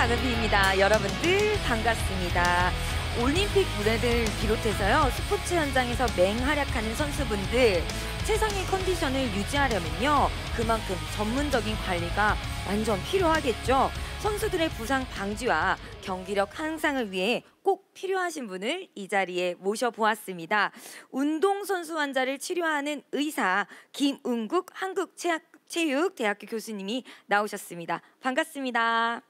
강은비입니다. 여러분들 반갑습니다. 올림픽 무대를 비롯해서요. 스포츠 현장에서 맹활약하는 선수분들 최상의 컨디션을 유지하려면요. 그만큼 전문적인 관리가 완전 필요하겠죠. 선수들의 부상 방지와 경기력 향상을 위해 꼭 필요하신 분을 이 자리에 모셔보았습니다. 운동선수 환자를 치료하는 의사 김은국 한국체육대학교 교수님이 나오셨습니다. 반갑습니다.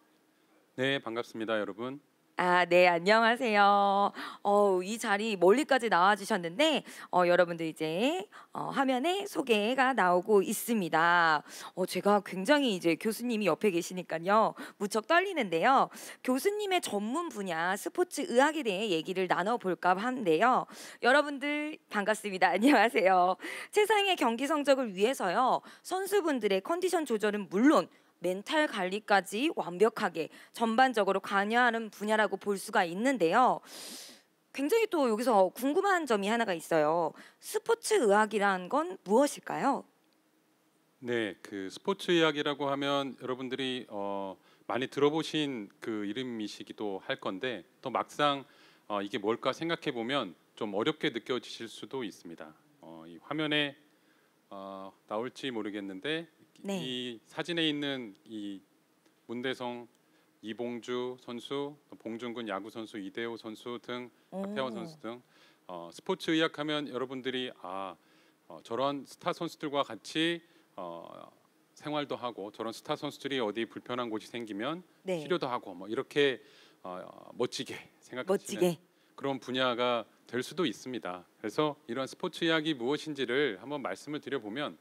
네, 반갑습니다, 여러분. 아, 네, 안녕하세요. 어, 이 자리 멀리까지 나와 주셨는데 어, 여러분들 이제 어, 화면에 소개가 나오고 있습니다. 어, 제가 굉장히 이제 교수님이 옆에 계시니까요. 무척 떨리는데요. 교수님의 전문 분야 스포츠 의학에 대해 얘기를 나눠 볼까 하는데요. 여러분들 반갑습니다. 안녕하세요. 세상의 경기 성적을 위해서요. 선수분들의 컨디션 조절은 물론 멘탈 관리까지 완벽하게 전반적으로 관여하는 분야라고 볼 수가 있는데요. 굉장히 또 여기서 궁금한 점이 하나가 있어요. 스포츠 의학이란 건 무엇일까요? 네, 그 스포츠 의학이라고 하면 여러분들이 어, 많이 들어보신 그 이름이시기도 할 건데 또 막상 어, 이게 뭘까 생각해 보면 좀 어렵게 느껴지실 수도 있습니다. 어, 이 화면에 어, 나올지 모르겠는데 네. 이 사진에 있는 이 문대성, 이봉주 선수, 봉준근 야구 선수, 이대호 선수 등 박태원 선수 등 어, 스포츠 의학하면 여러분들이 아 어, 저런 스타 선수들과 같이 어, 생활도 하고 저런 스타 선수들이 어디 불편한 곳이 생기면 네. 치료도 하고 뭐 이렇게 어, 멋지게 생각하시는 그런 분야가 될 수도 있습니다. 그래서 이러한 스포츠 의학이 무엇인지를 한번 말씀을 드려보면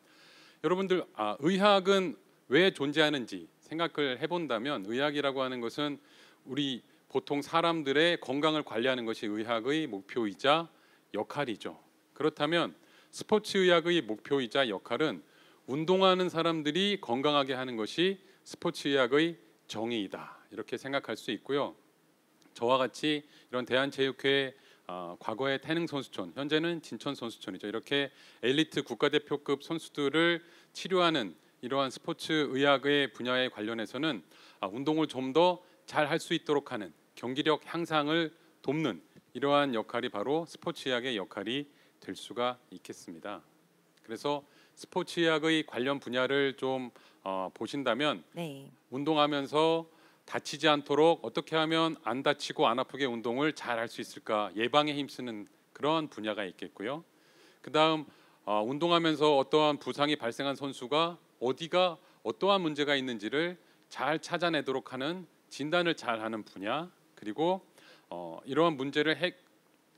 여러분들 아, 의학은 왜 존재하는지 생각을 해본다면 의학이라고 하는 것은 우리 보통 사람들의 건강을 관리하는 것이 의학의 목표이자 역할이죠. 그렇다면 스포츠 의학의 목표이자 역할은 운동하는 사람들이 건강하게 하는 것이 스포츠 의학의 정의이다. 이렇게 생각할 수 있고요. 저와 같이 이런 대한체육회 어, 과거의 태릉 선수촌, 현재는 진천 선수촌이죠. 이렇게 엘리트 국가대표급 선수들을 치료하는 이러한 스포츠 의학의 분야에 관련해서는 아, 운동을 좀 더 잘 할 수 있도록 하는 경기력 향상을 돕는 이러한 역할이 바로 스포츠 의학의 역할이 될 수가 있겠습니다. 그래서 스포츠 의학의 관련 분야를 좀 어, 보신다면 네. 운동하면서 다치지 않도록 어떻게 하면 안 다치고 안 아프게 운동을 잘 할 수 있을까 예방에 힘쓰는 그러한 분야가 있겠고요. 그 다음 어, 운동하면서 어떠한 부상이 발생한 선수가 어디가 어떠한 문제가 있는지를 잘 찾아내도록 하는 진단을 잘하는 분야 그리고 어, 이러한 문제를 해,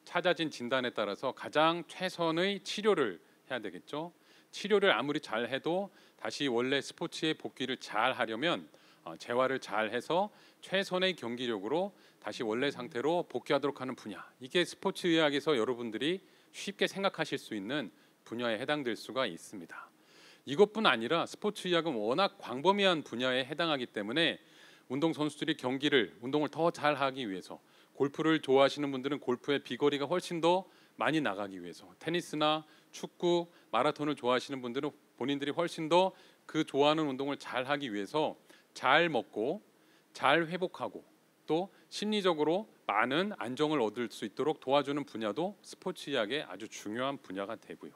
찾아진 진단에 따라서 가장 최선의 치료를 해야 되겠죠. 치료를 아무리 잘해도 다시 원래 스포츠의 복귀를 잘 하려면 어, 재활을 잘 해서 최선의 경기력으로 다시 원래 상태로 복귀하도록 하는 분야. 이게 스포츠 의학에서 여러분들이 쉽게 생각하실 수 있는 분야에 해당될 수가 있습니다. 이것뿐 아니라 스포츠 의학은 워낙 광범위한 분야에 해당하기 때문에 운동 선수들이 경기를 운동을 더 잘하기 위해서 골프를 좋아하시는 분들은 골프의 비거리가 훨씬 더 많이 나가기 위해서 테니스나 축구, 마라톤을 좋아하시는 분들은 본인들이 훨씬 더 그 좋아하는 운동을 잘하기 위해서 잘 먹고 잘 회복하고 또 심리적으로 많은 안정을 얻을 수 있도록 도와주는 분야도 스포츠 의학의 아주 중요한 분야가 되고요.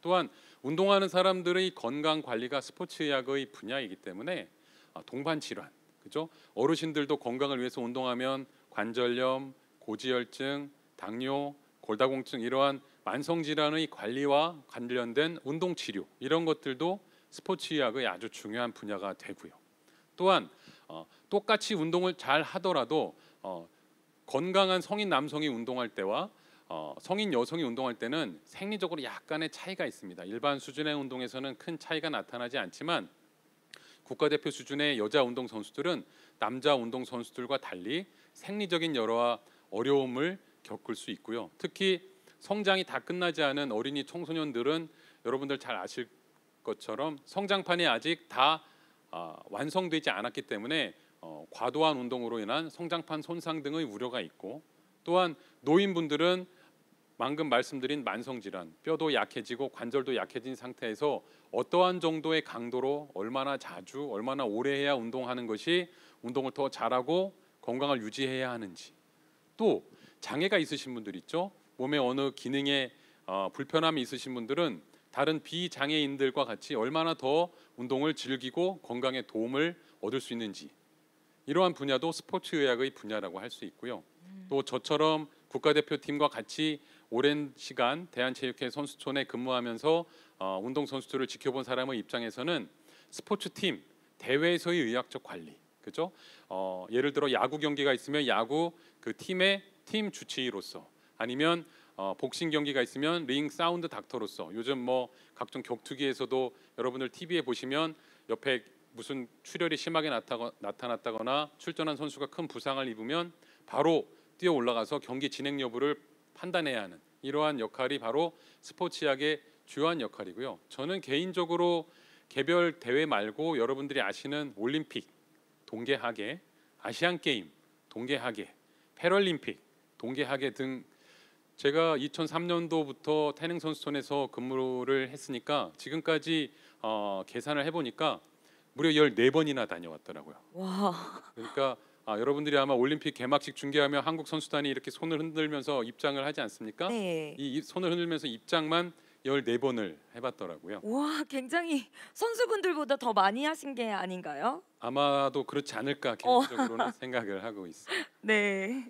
또한 운동하는 사람들의 건강 관리가 스포츠 의학의 분야이기 때문에 아, 동반 질환, 그죠? 어르신들도 건강을 위해서 운동하면 관절염, 고지혈증, 당뇨, 골다공증 이러한 만성 질환의 관리와 관련된 운동 치료 이런 것들도 스포츠 의학의 아주 중요한 분야가 되고요. 또한 어, 똑같이 운동을 잘 하더라도 어, 건강한 성인 남성이 운동할 때와 어, 성인 여성이 운동할 때는 생리적으로 약간의 차이가 있습니다. 일반 수준의 운동에서는 큰 차이가 나타나지 않지만 국가대표 수준의 여자 운동 선수들은 남자 운동 선수들과 달리 생리적인 여러 어려움을 겪을 수 있고요. 특히 성장이 다 끝나지 않은 어린이 청소년들은 여러분들 잘 아실 것처럼 성장판이 아직 다 아, 완성되지 않았기 때문에 어, 과도한 운동으로 인한 성장판 손상 등의 우려가 있고 또한 노인분들은 방금 말씀드린 만성 질환, 뼈도 약해지고 관절도 약해진 상태에서 어떠한 정도의 강도로 얼마나 자주, 얼마나 오래 해야 운동하는 것이 운동을 더 잘하고 건강을 유지해야 하는지 또 장애가 있으신 분들 있죠 몸의 어느 기능에 어, 불편함이 있으신 분들은 다른 비장애인들과 같이 얼마나 더 운동을 즐기고 건강에 도움을 얻을 수 있는지 이러한 분야도 스포츠 의학의 분야라고 할 수 있고요. 또 저처럼 국가대표팀과 같이 오랜 시간 대한체육회 선수촌에 근무하면서 어, 운동 선수들을 지켜본 사람의 입장에서는 스포츠 팀 대회에서의 의학적 관리 그죠? 어, 예를 들어 야구 경기가 있으면 야구 그 팀의 팀 주치의로서 아니면 어, 복싱 경기가 있으면 링 사운드 닥터로서 요즘 뭐 각종 격투기에서도 여러분들 TV에 보시면 옆에 무슨 출혈이 심하게 나타났다거나 출전한 선수가 큰 부상을 입으면 바로 뛰어 올라가서 경기 진행 여부를 판단해야 하는 이러한 역할이 바로 스포츠학의 주요한 역할이고요. 저는 개인적으로 개별 대회 말고 여러분들이 아시는 올림픽, 동계하계, 아시안 게임, 동계하계, 패럴림픽, 동계하계 등 제가 2003년도부터 태릉 선수촌에서 근무를 했으니까 지금까지 어, 계산을 해보니까 무려 14번이나 다녀왔더라고요. 와. 그러니까 아, 여러분들이 아마 올림픽 개막식 중계하면 한국 선수단이 이렇게 손을 흔들면서 입장을 하지 않습니까? 네. 이 손을 흔들면서 입장만 14번을 해봤더라고요. 와, 굉장히 선수분들보다 더 많이 하신 게 아닌가요? 아마도 그렇지 않을까 어. 개인적으로는 어. 생각을 하고 있어요. 네.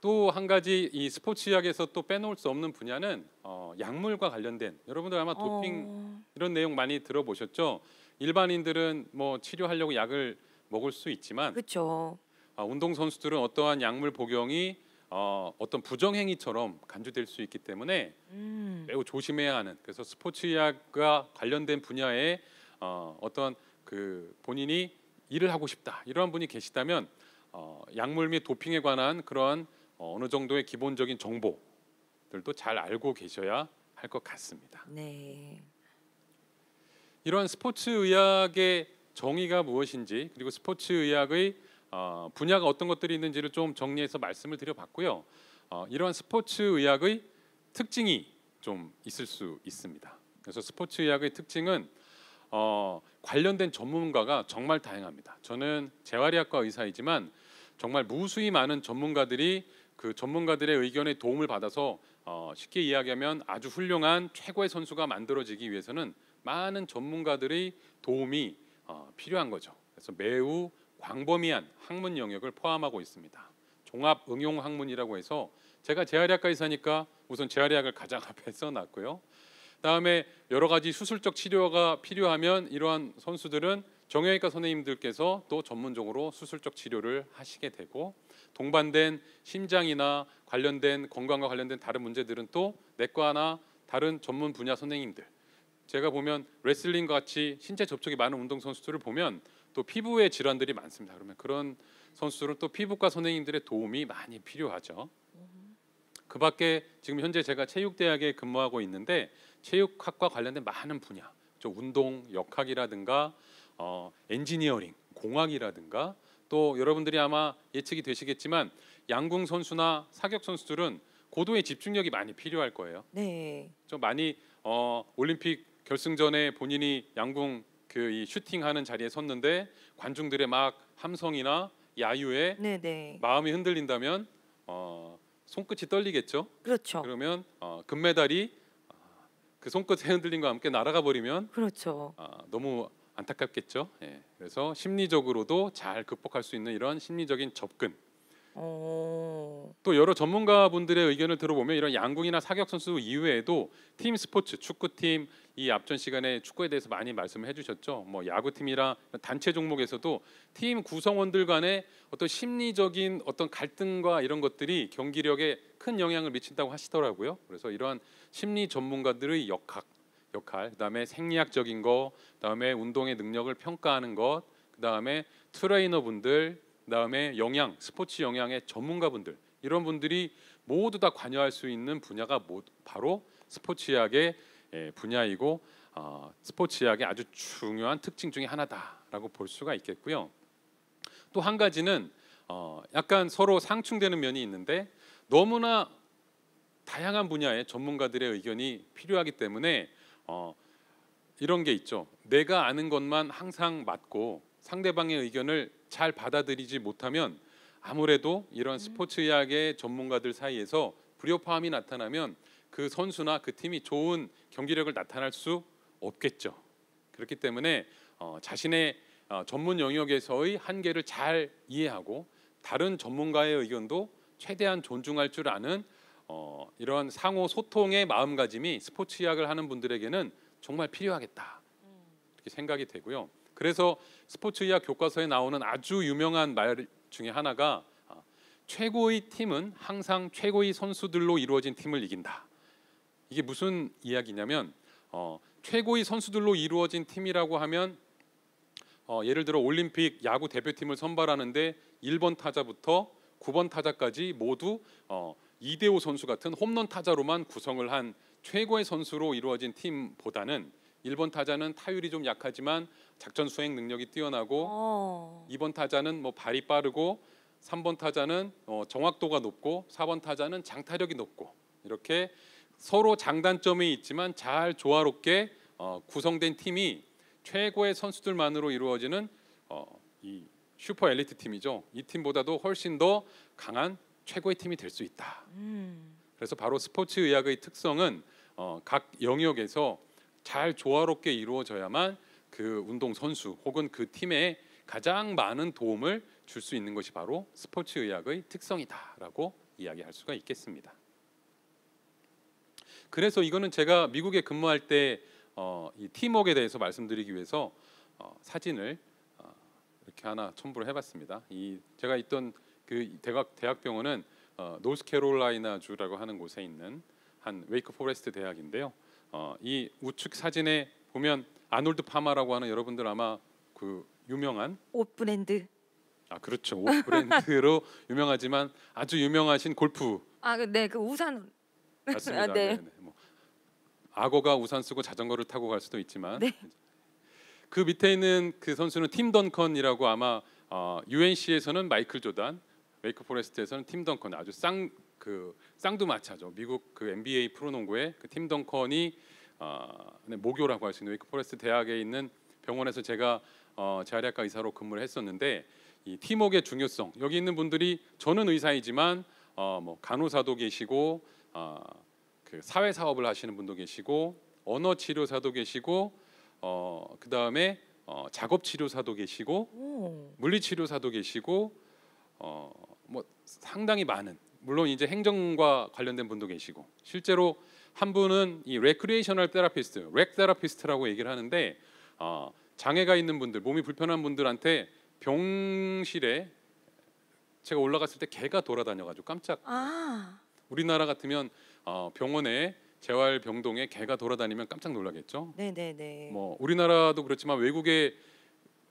또한 가지 이 스포츠의학에서 또 빼놓을 수 없는 분야는 어, 약물과 관련된 여러분들 아마 어. 도핑 어... 이런 내용 많이 들어보셨죠. 일반인들은 뭐 치료하려고 약을 먹을 수 있지만 그렇죠. 어, 운동 선수들은 어떠한 약물 복용이 어, 어떤 부정행위처럼 간주될 수 있기 때문에 음. 매우 조심해야 하는 그래서 스포츠의학과 관련된 분야에 어, 어떤 그 본인이 일을 하고 싶다 이러한 분이 계시다면 어, 약물 및 도핑에 관한 그러한 어, 어느 정도의 기본적인 정보들도 잘 알고 계셔야 할 것 같습니다. 네. 이러한 스포츠 의학의 정의가 무엇인지 그리고 스포츠 의학의 어, 분야가 어떤 것들이 있는지를 좀 정리해서 말씀을 드려봤고요. 어, 이러한 스포츠 의학의 특징이 좀 있을 수 있습니다. 그래서 스포츠 의학의 특징은 어, 관련된 전문가가 정말 다양합니다. 저는 재활의학과 의사이지만 정말 무수히 많은 전문가들이 그 전문가들의 의견에 도움을 받아서 어, 쉽게 이야기하면 아주 훌륭한 최고의 선수가 만들어지기 위해서는 많은 전문가들의 도움이 어, 필요한 거죠. 그래서 매우 광범위한 학문 영역을 포함하고 있습니다. 종합 응용 학문이라고 해서 제가 재활의학과 의사니까 우선 재활의학을 가장 앞에 써놨고요. 다음에 여러 가지 수술적 치료가 필요하면 이러한 선수들은 정형외과 선생님들께서 또 전문적으로 수술적 치료를 하시게 되고 동반된 심장이나 관련된 건강과 관련된 다른 문제들은 또 내과나 다른 전문 분야 선생님들 제가 보면 레슬링과 같이 신체 접촉이 많은 운동 선수들을 보면 또 피부의 질환들이 많습니다. 그러면 그런 선수들은 또 피부과 선생님들의 도움이 많이 필요하죠. 그 밖에 지금 현재 제가 체육대학에 근무하고 있는데 체육학과 관련된 많은 분야, 운동, 역학이라든가 어, 엔지니어링, 공학이라든가 또 여러분들이 아마 예측이 되시겠지만 양궁 선수나 사격 선수들은 고도의 집중력이 많이 필요할 거예요. 네. 좀 많이 어, 올림픽 결승전에 본인이 양궁 그 이 슈팅하는 자리에 섰는데 관중들의 막 함성이나 야유에 네네. 네. 마음이 흔들린다면 어, 손끝이 떨리겠죠. 그렇죠. 그러면 어, 금메달이 어, 그 손끝 흔들림과 함께 날아가 버리면 그렇죠. 아, 너무 안타깝겠죠. 예. 그래서 심리적으로도 잘 극복할 수 있는 이런 심리적인 접근. 오. 어. 또 여러 전문가분들의 의견을 들어보면 이런 양궁이나 사격 선수 이외에도 팀 스포츠, 축구팀 이 앞전 시간에 축구에 대해서 많이 말씀을 해주셨죠. 뭐 야구팀이라 단체 종목에서도 팀 구성원들 간의 어떤 심리적인 어떤 갈등과 이런 것들이 경기력에 큰 영향을 미친다고 하시더라고요. 그래서 이러한 심리 전문가들의 역학 역할, 그다음에 생리학적인 거, 그다음에 운동의 능력을 평가하는 것, 그다음에 트레이너분들, 그다음에 영양, 스포츠 영양의 전문가분들 이런 분들이 모두 다 관여할 수 있는 분야가 바로 스포츠의학의 예, 분야이고 어, 스포츠의학의 아주 중요한 특징 중의 하나다라고 볼 수가 있겠고요. 또 한 가지는 어, 약간 서로 상충되는 면이 있는데 너무나 다양한 분야의 전문가들의 의견이 필요하기 때문에 어, 이런 게 있죠. 내가 아는 것만 항상 맞고 상대방의 의견을 잘 받아들이지 못하면 아무래도 이런 음. 스포츠 의학의 전문가들 사이에서 불협화음이 나타나면 그 선수나 그 팀이 좋은 경기력을 나타날 수 없겠죠. 그렇기 때문에 어, 자신의 어, 전문 영역에서의 한계를 잘 이해하고 다른 전문가의 의견도 최대한 존중할 줄 아는 어, 이런 상호 소통의 마음가짐이 스포츠 의학을 하는 분들에게는 정말 필요하겠다 이렇게 생각이 되고요. 그래서 스포츠 의학 교과서에 나오는 아주 유명한 말 중에 하나가 아, 최고의 팀은 항상 최고의 선수들로 이루어진 팀을 이긴다. 이게 무슨 이야기냐면 어, 최고의 선수들로 이루어진 팀이라고 하면 어, 예를 들어 올림픽 야구 대표팀을 선발하는데 1번 타자부터 9번 타자까지 모두 어, 이대호 선수 같은 홈런 타자로만 구성을 한 최고의 선수로 이루어진 팀보다는 1번 타자는 타율이 좀 약하지만 작전 수행 능력이 뛰어나고 오. 어. 2번 타자는 뭐 발이 빠르고 3번 타자는 어, 정확도가 높고 4번 타자는 장타력이 높고 이렇게 서로 장단점이 있지만 잘 조화롭게 어, 구성된 팀이 최고의 선수들만으로 이루어지는 어, 이 슈퍼 엘리트 팀이죠. 이 팀보다도 훨씬 더 강한 최고의 팀이 될 수 있다. 음. 그래서 바로 스포츠 의학의 특성은 어, 각 영역에서 잘 조화롭게 이루어져야만 그 운동 선수 혹은 그 팀에 가장 많은 도움을 줄 수 있는 것이 바로 스포츠 의학의 특성이다라고 이야기할 수가 있겠습니다. 그래서 이거는 제가 미국에 근무할 때 어, 이 팀웍에 대해서 말씀드리기 위해서 어, 사진을 어, 이렇게 하나 첨부를 해봤습니다. 이 제가 있던 그 대학 대학병원은 어, 노스캐롤라이나주라고 하는 곳에 있는 한 웨이크 포레스트 대학인데요. 어, 이 우측 사진에 보면 아놀드 파마라고 하는 여러분들 아마 그 유명한 옷 브랜드 아 그렇죠 옷 브랜드로 유명하지만 아주 유명하신 골프 아네그 네, 그 우산 맞습니다. 아, 네. 네, 네. 뭐, 악어가 우산 쓰고 자전거를 타고 갈 수도 있지만 네. 그 밑에 있는 그 선수는 팀 던컨이라고 아마 어, UNC에서는 마이클 조단 웨이크 포레스트에서는 팀 덩컨 아주 쌍 그 쌍두마차죠. 미국 그 NBA 프로농구의 그 팀 덩컨이 어, 네, 모교라고 할 수 있는 웨이크 포레스트 대학에 있는 병원에서 제가 어, 재활의학과 의사로 근무를 했었는데 이 팀웍의 중요성 여기 있는 분들이 저는 의사이지만 어, 뭐 간호사도 계시고 어, 그 사회 사업을 하시는 분도 계시고 언어 치료사도 계시고 어, 그 다음에 어, 작업 치료사도 계시고 물리 치료사도 계시고 어, 뭐 상당히 많은 물론 이제 행정과 관련된 분도 계시고 실제로 한 분은 이 레크리에이셔널 테라피스트, 렉 테라피스트라고 얘기를 하는데 어, 장애가 있는 분들, 몸이 불편한 분들한테 병실에 제가 올라갔을 때 개가 돌아다녀가지고 깜짝. 아. 우리나라 같으면 어, 병원에 재활 병동에 개가 돌아다니면 깜짝 놀라겠죠. 네네네. 뭐 우리나라도 그렇지만 외국의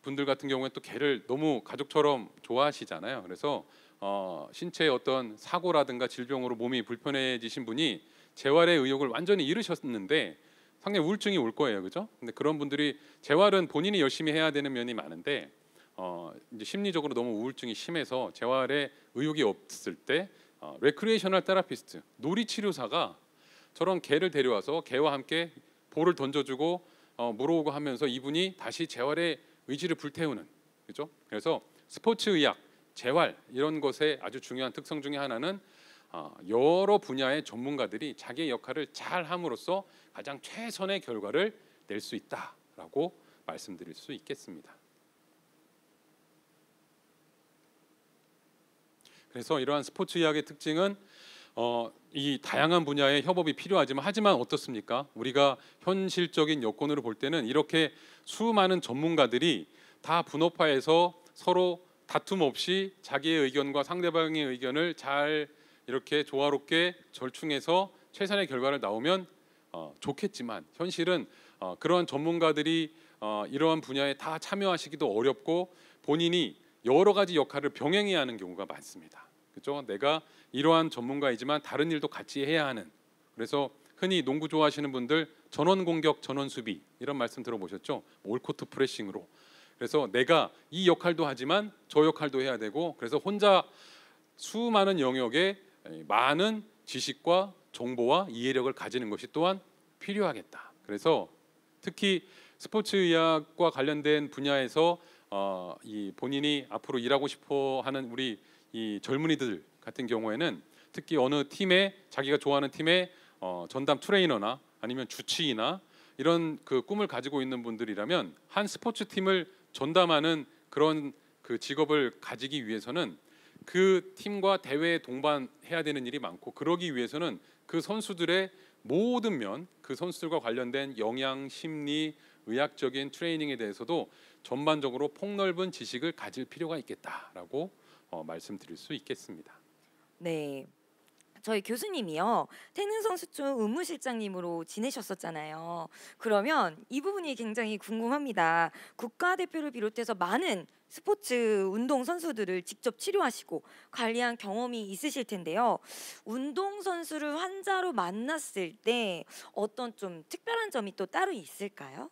분들 같은 경우에 또 개를 너무 가족처럼 좋아하시잖아요. 그래서 어, 신체의 어떤 사고라든가 질병으로 몸이 불편해지신 분이 재활의 의욕을 완전히 잃으셨는데 상당히 우울증이 올 거예요, 그죠? 근데 그런 분들이 재활은 본인이 열심히 해야 되는 면이 많은데 어, 이제 심리적으로 너무 우울증이 심해서 재활에 의욕이 없을 때 어, 레크리에이셔널 테라피스트, 놀이 치료사가 저런 개를 데려와서 개와 함께 볼을 던져주고 어, 물어오고 하면서 이분이 다시 재활의 의지를 불태우는 그죠? 그래서 스포츠 의학 재활 이런 것의 아주 중요한 특성 중의 하나는 어, 여러 분야의 전문가들이 자기의 역할을 잘 함으로써 가장 최선의 결과를 낼 수 있다라고 말씀드릴 수 있겠습니다. 그래서 이러한 스포츠 의학의 특징은 어, 이 다양한 분야의 협업이 필요하지만 하지만 어떻습니까? 우리가 현실적인 여건으로 볼 때는 이렇게 수많은 전문가들이 다 분업화해서 서로 다툼 없이 자기의 의견과 상대방의 의견을 잘 이렇게 조화롭게 절충해서 최선의 결과를 나오면 어, 좋겠지만 현실은 어, 그러한 전문가들이 어, 이러한 분야에 다 참여하시기도 어렵고 본인이 여러 가지 역할을 병행해야 하는 경우가 많습니다. 그죠? 내가 이러한 전문가이지만 다른 일도 같이 해야 하는. 그래서 흔히 농구 좋아하시는 분들 전원 공격, 전원 수비 이런 말씀 들어보셨죠? 올코트 프레싱으로 그래서 내가 이 역할도 하지만 저 역할도 해야 되고 그래서 혼자 수많은 영역에 많은 지식과 정보와 이해력을 가지는 것이 또한 필요하겠다. 그래서 특히 스포츠 의학과 관련된 분야에서 어, 이 본인이 앞으로 일하고 싶어 하는 우리 이 젊은이들 같은 경우에는 특히 어느 팀에 자기가 좋아하는 팀의 어, 전담 트레이너나 아니면 주치의나 이런 그 꿈을 가지고 있는 분들이라면 한 스포츠 팀을 전담하는 그런 그 직업을 가지기 위해서는 그 팀과 대회에 동반해야 되는 일이 많고 그러기 위해서는 그 선수들의 모든 면, 그 선수들과 관련된 영양, 심리, 의학적인 트레이닝에 대해서도 전반적으로 폭넓은 지식을 가질 필요가 있겠다라고 어, 말씀드릴 수 있겠습니다. 네. 저희 교수님이요 태능 선수촌 의무실장님으로 지내셨었잖아요. 그러면 이 부분이 굉장히 궁금합니다. 국가대표를 비롯해서 많은 스포츠 운동 선수들을 직접 치료하시고 관리한 경험이 있으실 텐데요. 운동 선수를 환자로 만났을 때 어떤 좀 특별한 점이 또 따로 있을까요?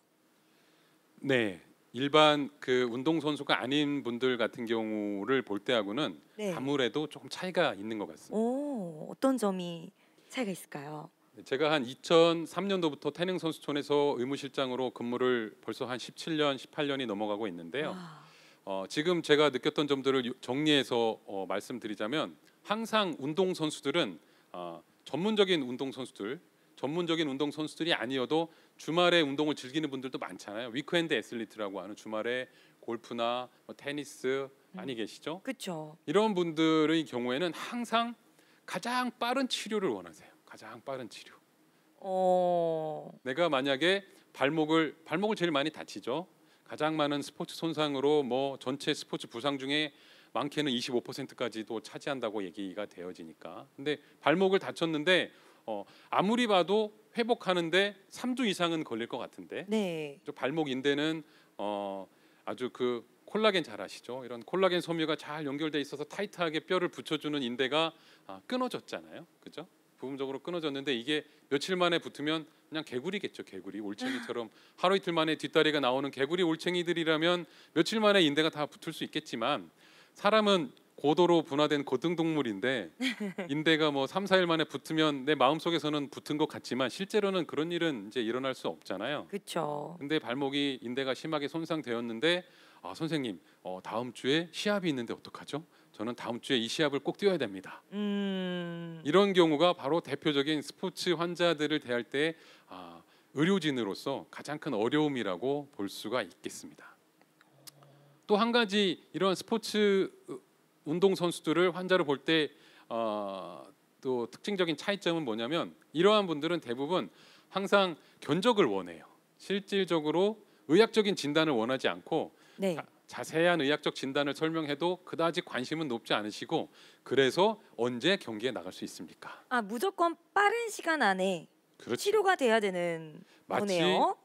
네, 일반 그 운동 선수가 아닌 분들 같은 경우를 볼 때하고는 네. 아무래도 조금 차이가 있는 것 같습니다. 오, 어떤 점이 차이가 있을까요? 네, 제가 한 2003년도부터 태릉 선수촌에서 의무실장으로 근무를 벌써 한 17년, 18년이 넘어가고 있는데요. 아. 어, 지금 제가 느꼈던 점들을 정리해서 어, 말씀드리자면 항상 운동 선수들은 어, 전문적인 운동 선수들 전문적인 운동 선수들이 아니어도 주말에 운동을 즐기는 분들도 많잖아요. 위크엔드 애슬리트라고 하는 주말에 골프나 뭐 테니스 아니 음. 계시죠? 그렇죠. 이런 분들의 경우에는 항상 가장 빠른 치료를 원하세요. 가장 빠른 치료. 어... 내가 만약에 발목을 발목을 제일 많이 다치죠. 가장 많은 스포츠 손상으로 뭐 전체 스포츠 부상 중에 많게는 25%까지도 차지한다고 얘기가 되어지니까. 근데 발목을 다쳤는데 어, 아무리 봐도 회복하는데 3주 이상은 걸릴 것 같은데. 네. 발목 인대는 어, 아주 그 콜라겐 잘 아시죠? 이런 콜라겐 섬유가 잘 연결돼 있어서 타이트하게 뼈를 붙여주는 인대가 아, 끊어졌잖아요. 그죠? 부분적으로 끊어졌는데 이게 며칠 만에 붙으면 그냥 개구리겠죠. 개구리 올챙이처럼 하루 이틀 만에 뒷다리가 나오는 개구리 올챙이들이라면 며칠 만에 인대가 다 붙을 수 있겠지만 사람은 고도로 분화된 고등동물인데 인대가 뭐 3, 4일 만에 붙으면 내 마음속에서는 붙은 것 같지만 실제로는 그런 일은 이제 일어날 수 없잖아요. 그렇죠. 근데 발목이 인대가 심하게 손상되었는데 아, 선생님, 어, 다음 주에 시합이 있는데 어떡하죠? 저는 다음 주에 이 시합을 꼭 뛰어야 됩니다. 음... 이런 경우가 바로 대표적인 스포츠 환자들을 대할 때 아, 의료진으로서 가장 큰 어려움이라고 볼 수가 있겠습니다. 또 한 가지 이런 스포츠 운동 선수들을 환자를 볼때 어, 또 특징적인 차이점은 뭐냐면 이러한 분들은 대부분 항상 견적을 원해요. 실질적으로 의학적인 진단을 원하지 않고 네. 자, 세한 의학적 진단을 설명해도 그다지 관심은 높지 않으시고 그래서 언제 경기에 나갈 수 있습니까? 아 무조건 빠른 시간 안에 그렇죠. 치료가 돼야 되는 마치 거네요.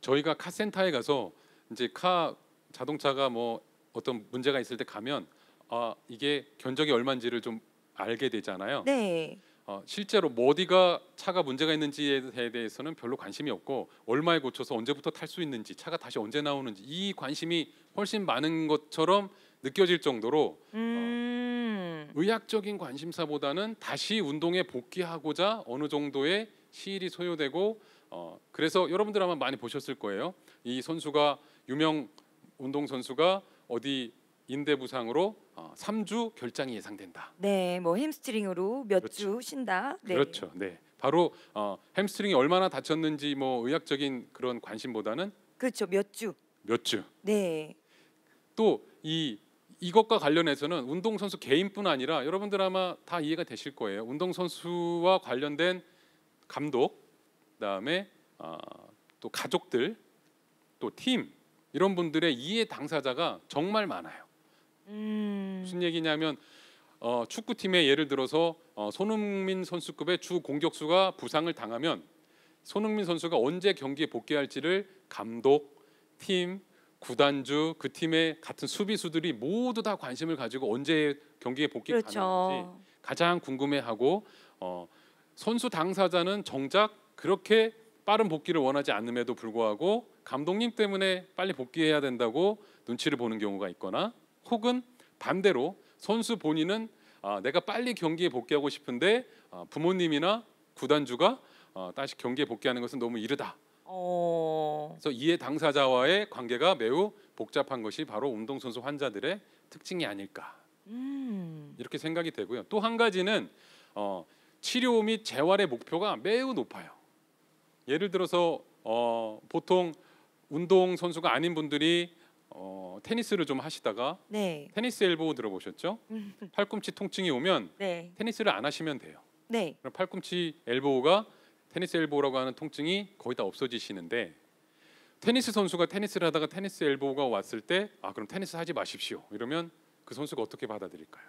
저희가 카센터에 가서 이제 카 자동차가 뭐 어떤 문제가 있을 때 가면 아 이게 견적이 얼마인지를 좀 알게 되잖아요. 네. 어, 실제로 뭐 어디가 차가 문제가 있는지에 대해서는 별로 관심이 없고 얼마에 고쳐서 언제부터 탈 수 있는지 차가 다시 언제 나오는지 이 관심이 훨씬 많은 것처럼 느껴질 정도로 음... 어, 의학적인 관심사보다는 다시 운동에 복귀하고자 어느 정도의 시일이 소요되고 어, 그래서 여러분들 아마 많이 보셨을 거예요. 이 선수가 유명 운동 선수가 어디 인대 부상으로 어, 3주 결장이 예상된다. 네, 뭐 햄스트링으로 몇주 그렇죠. 쉰다. 네. 그렇죠. 네. 바로 어, 햄스트링이 얼마나 다쳤는지 뭐 의학적인 그런 관심보다는 그렇죠. 몇 주. 몇 주. 네. 또 이 이것과 관련해서는 운동 선수 개인뿐 아니라 여러분들 아마 다 이해가 되실 거예요. 운동 선수와 관련된 감독, 그다음에 어, 또 가족들, 또 팀 이런 분들의 이해 당사자가 정말 많아요. 음. 무슨 얘기냐면 어, 축구팀의 예를 들어서 어, 손흥민 선수급의 주 공격수가 부상을 당하면 손흥민 선수가 언제 경기에 복귀할지를 감독, 팀, 구단주, 그 팀의 같은 수비수들이 모두 다 관심을 가지고 언제 경기에 복귀 그렇죠. 가능한지 가장 궁금해하고 어, 선수 당사자는 정작 그렇게 빠른 복귀를 원하지 않음에도 불구하고 감독님 때문에 빨리 복귀해야 된다고 눈치를 보는 경우가 있거나 혹은 반대로 선수 본인은 아, 내가 빨리 경기에 복귀하고 싶은데 아, 부모님이나 구단주가 아, 다시 경기에 복귀하는 것은 너무 이르다. 어... 그래서 이해 당사자와의 관계가 매우 복잡한 것이 바로 운동선수 환자들의 특징이 아닐까 음... 이렇게 생각이 되고요. 또 한 가지는 어, 치료 및 재활의 목표가 매우 높아요. 예를 들어서 어, 보통 운동 선수가 아닌 분들이 어, 테니스를 좀 하시다가 네. 테니스 엘보 들어보셨죠? 음. 팔꿈치 통증이 오면 네. 테니스를 안 하시면 돼요. 네. 그럼 팔꿈치 엘보가 테니스 엘보라고 하는 통증이 거의 다 없어지시는데 테니스 선수가 테니스를 하다가 테니스 엘보가 왔을 때 아 그럼 테니스 하지 마십시오 이러면 그 선수가 어떻게 받아들일까요?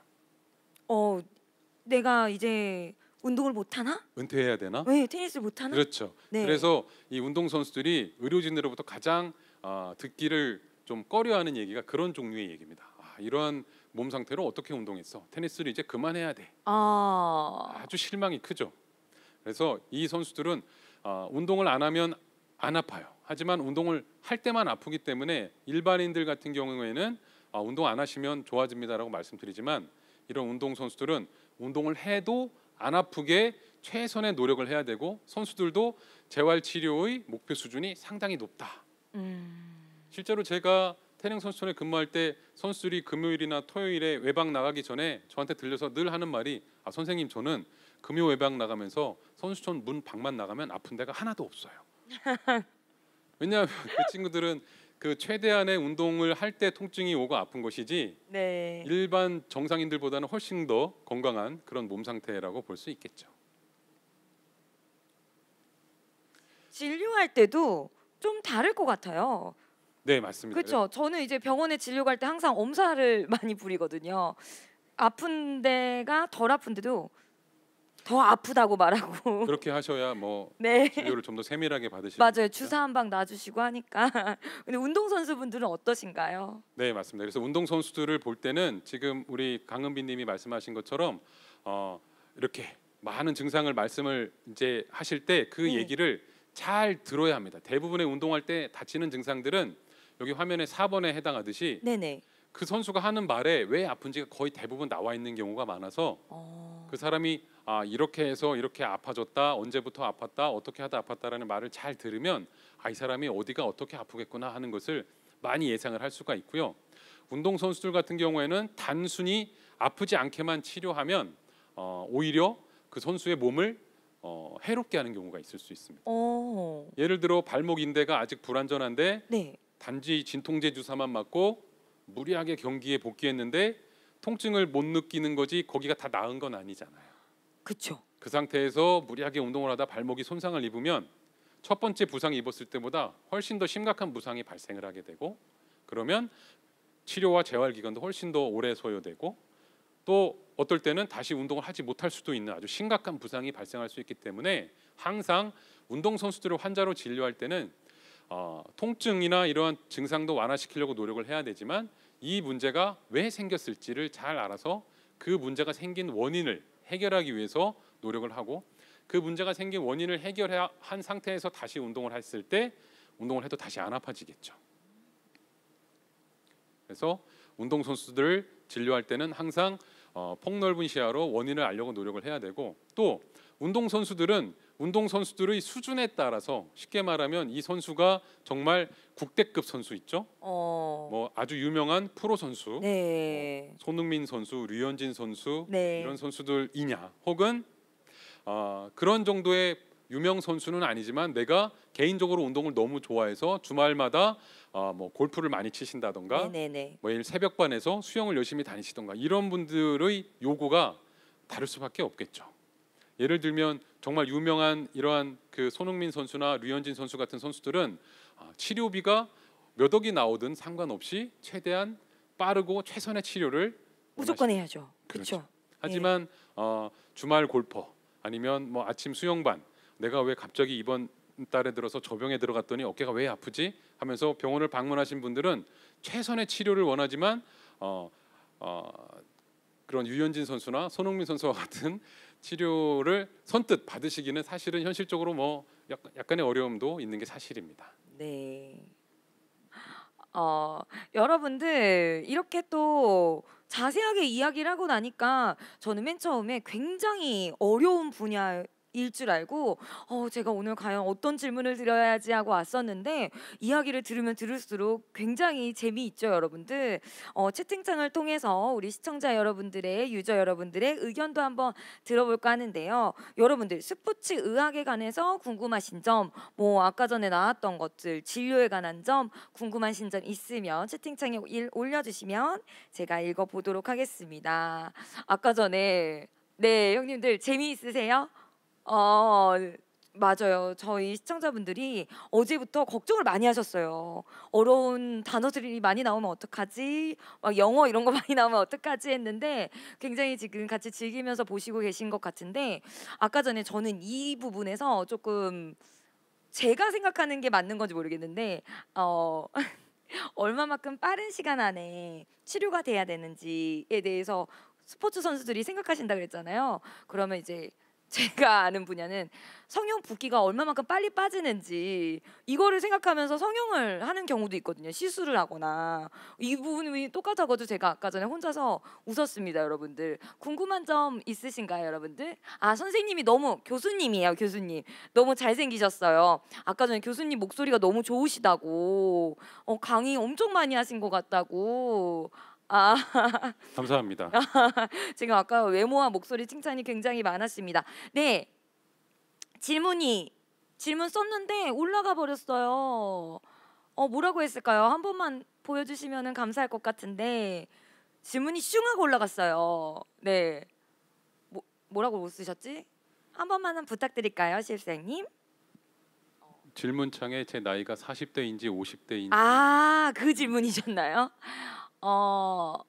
어 내가 이제 운동을 못 하나? 은퇴해야 되나? 왜 테니스 못 하나? 그렇죠. 네. 그래서 이 운동 선수들이 의료진으로부터 가장 어, 듣기를 좀 꺼려하는 얘기가 그런 종류의 얘기입니다. 아, 이러한 몸 상태로 어떻게 운동했어? 테니스를 이제 그만해야 돼. 아... 아주 실망이 크죠. 그래서 이 선수들은 어, 운동을 안 하면 안 아파요. 하지만 운동을 할 때만 아프기 때문에 일반인들 같은 경우에는 어, 운동 안 하시면 좋아집니다라고 말씀드리지만 이런 운동 선수들은 운동을 해도 안 아프게 최선의 노력을 해야 되고 선수들도 재활 치료의 목표 수준이 상당히 높다. 음... 실제로 제가 태릉 선수촌에 근무할 때 선수들이 금요일이나 토요일에 외박 나가기 전에 저한테 들려서 늘 하는 말이 아 선생님 저는 금요 외박 나가면서 선수촌 문 밖만 나가면 아픈 데가 하나도 없어요. 왜냐하면 그 친구들은 그 최대한의 운동을 할 때 통증이 오고 아픈 것이지 네. 일반 정상인들보다는 훨씬 더 건강한 그런 몸 상태라고 볼 수 있겠죠. 진료할 때도 좀 다를 것 같아요. 네 맞습니다. 그렇죠. 네. 저는 이제 병원에 진료 갈 때 항상 엄살을 많이 부리거든요. 아픈 데가 덜 아픈데도 더 아프다고 말하고 그렇게 하셔야 뭐 네. 진료를 좀 더 세밀하게 받으실 맞아요 주사 한 방 놔주시고 하니까 근데 운동 선수분들은 어떠신가요? 네 맞습니다 그래서 운동 선수들을 볼 때는 지금 우리 강은빈님이 말씀하신 것처럼 어, 이렇게 많은 증상을 말씀을 이제 하실 때그 네. 얘기를 잘 들어야 합니다 대부분의 운동할 때 다치는 증상들은 여기 화면에 4번에 해당하듯이 네네. 그 선수가 하는 말에 왜 아픈지가 거의 대부분 나와 있는 경우가 많아서 어... 그 사람이 아 이렇게 해서 이렇게 아파졌다 언제부터 아팠다 어떻게 하다 아팠다라는 말을 잘 들으면 아 이 사람이 어디가 어떻게 아프겠구나 하는 것을 많이 예상을 할 수가 있고요. 운동 선수들 같은 경우에는 단순히 아프지 않게만 치료하면 어, 오히려 그 선수의 몸을 어, 해롭게 하는 경우가 있을 수 있습니다. 오. 어. 예를 들어 발목 인대가 아직 불완전한데 네. 단지 진통제 주사만 맞고 무리하게 경기에 복귀했는데 통증을 못 느끼는 거지 거기가 다 나은 건 아니잖아요. 그렇죠. 그 상태에서 무리하게 운동을 하다 발목이 손상을 입으면 첫 번째 부상 입었을 때보다 훨씬 더 심각한 부상이 발생을 하게 되고 그러면 치료와 재활 기간도 훨씬 더 오래 소요되고 또 어떨 때는 다시 운동을 하지 못할 수도 있는 아주 심각한 부상이 발생할 수 있기 때문에 항상 운동 선수들을 환자로 진료할 때는 어, 통증이나 이러한 증상도 완화시키려고 노력을 해야 되지만 이 문제가 왜 생겼을지를 잘 알아서 그 문제가 생긴 원인을 해결하기 위해서 노력을 하고 그 문제가 생긴 원인을 해결한 상태에서 다시 운동을 했을 때 운동을 해도 다시 안 아파지겠죠. 그래서 운동 선수들 진료할 때는 항상 어, 폭넓은 시야로 원인을 알려고 노력을 해야 되고 또 운동 선수들은 운동 선수들의 수준에 따라서 쉽게 말하면 이 선수가 정말 국대급 선수 있죠. 어... 뭐 아주 유명한 프로 선수, 네. 뭐 손흥민 선수, 류현진 선수 네. 이런 선수들이냐, 혹은 어, 그런 정도의 유명 선수는 아니지만 내가 개인적으로 운동을 너무 좋아해서 주말마다 어, 뭐 골프를 많이 치신다던가 네네네. 매일 네, 네. 뭐 새벽반에서 수영을 열심히 다니시던가 이런 분들의 요구가 다를 수밖에 없겠죠. 예를 들면 정말 유명한 이러한 그 손흥민 선수나 류현진 선수 같은 선수들은 아, 치료비가 몇 억이 나오든 상관없이 최대한 빠르고 최선의 치료를 무조건 해야죠. 그렇죠. 그렇죠. 하지만 예. 어, 주말 골퍼 아니면 뭐 아침 수영반 내가 왜 갑자기 이번 달에 들어서 저병에 들어갔더니 어깨가 왜 아프지 하면서 병원을 방문하신 분들은 최선의 치료를 원하지만 어, 어, 그런 유현진 선수나 손흥민 선수와 같은 치료를 선뜻 받으시기는 사실은 현실적으로 뭐 약간의 어려움도 있는 게 사실입니다. 네. 어, 여러분들 이렇게 또 자세하게 이야기를 하고 나니까 저는 맨 처음에 굉장히 어려운 분야 일줄 알고 어, 제가 오늘 과연 어떤 질문을 드려야지 하고 왔었는데 이야기를 들으면 들을수록 굉장히 재미있죠 여러분들 어, 채팅창을 통해서 우리 시청자 여러분들의 유저 여러분들의 의견도 한번 들어볼까 하는데요 여러분들 스포츠 의학에 관해서 궁금하신 점 뭐 아까 전에 나왔던 것들 진료에 관한 점 궁금하신 점 있으면 채팅창에 일, 올려주시면 제가 읽어보도록 하겠습니다 아까 전에 네 형님들 재미있으세요? 어, 맞아요. 저희 시청자분들이 어제부터 걱정을 많이 하셨어요. 어려운 단어들이 많이 나오면 어떡하지? 막 영어 이런 거 많이 나오면 어떡하지? 했는데 굉장히 지금 같이 즐기면서 보시고 계신 것 같은데 아까 전에 저는 이 부분에서 조금 제가 생각하는 게 맞는 건지 모르겠는데 어 얼마만큼 빠른 시간 안에 치료가 돼야 되는지에 대해서 스포츠 선수들이 생각하신다 그랬잖아요. 그러면 이제 제가 아는 분야는 성형 붓기가 얼마만큼 빨리 빠지는지 이거를 생각하면서 성형을 하는 경우도 있거든요. 시술을 하거나 이 부분이 똑같아가지고 제가 아까 전에 혼자서 웃었습니다, 여러분들. 궁금한 점 있으신가요, 여러분들? 아 선생님이 너무 교수님이에요, 교수님. 너무 잘생기셨어요. 아까 전에 교수님 목소리가 너무 좋으시다고 어, 강의 엄청 많이 하신 것 같다고 아. 감사합니다. 지금 아까 외모와 목소리 칭찬이 굉장히 많았습니다. 네. 질문이 질문 썼는데 올라가 버렸어요. 어 뭐라고 했을까요? 한 번만 보여주시면 감사할 것 같은데 질문이 슝하고 올라갔어요. 네. 뭐, 뭐라고 못 쓰셨지? 한 번만 부탁드릴까요, 실생님? 질문창에 제 나이가 40대인지 50대인지 아, 그 질문이셨나요? 어, 아,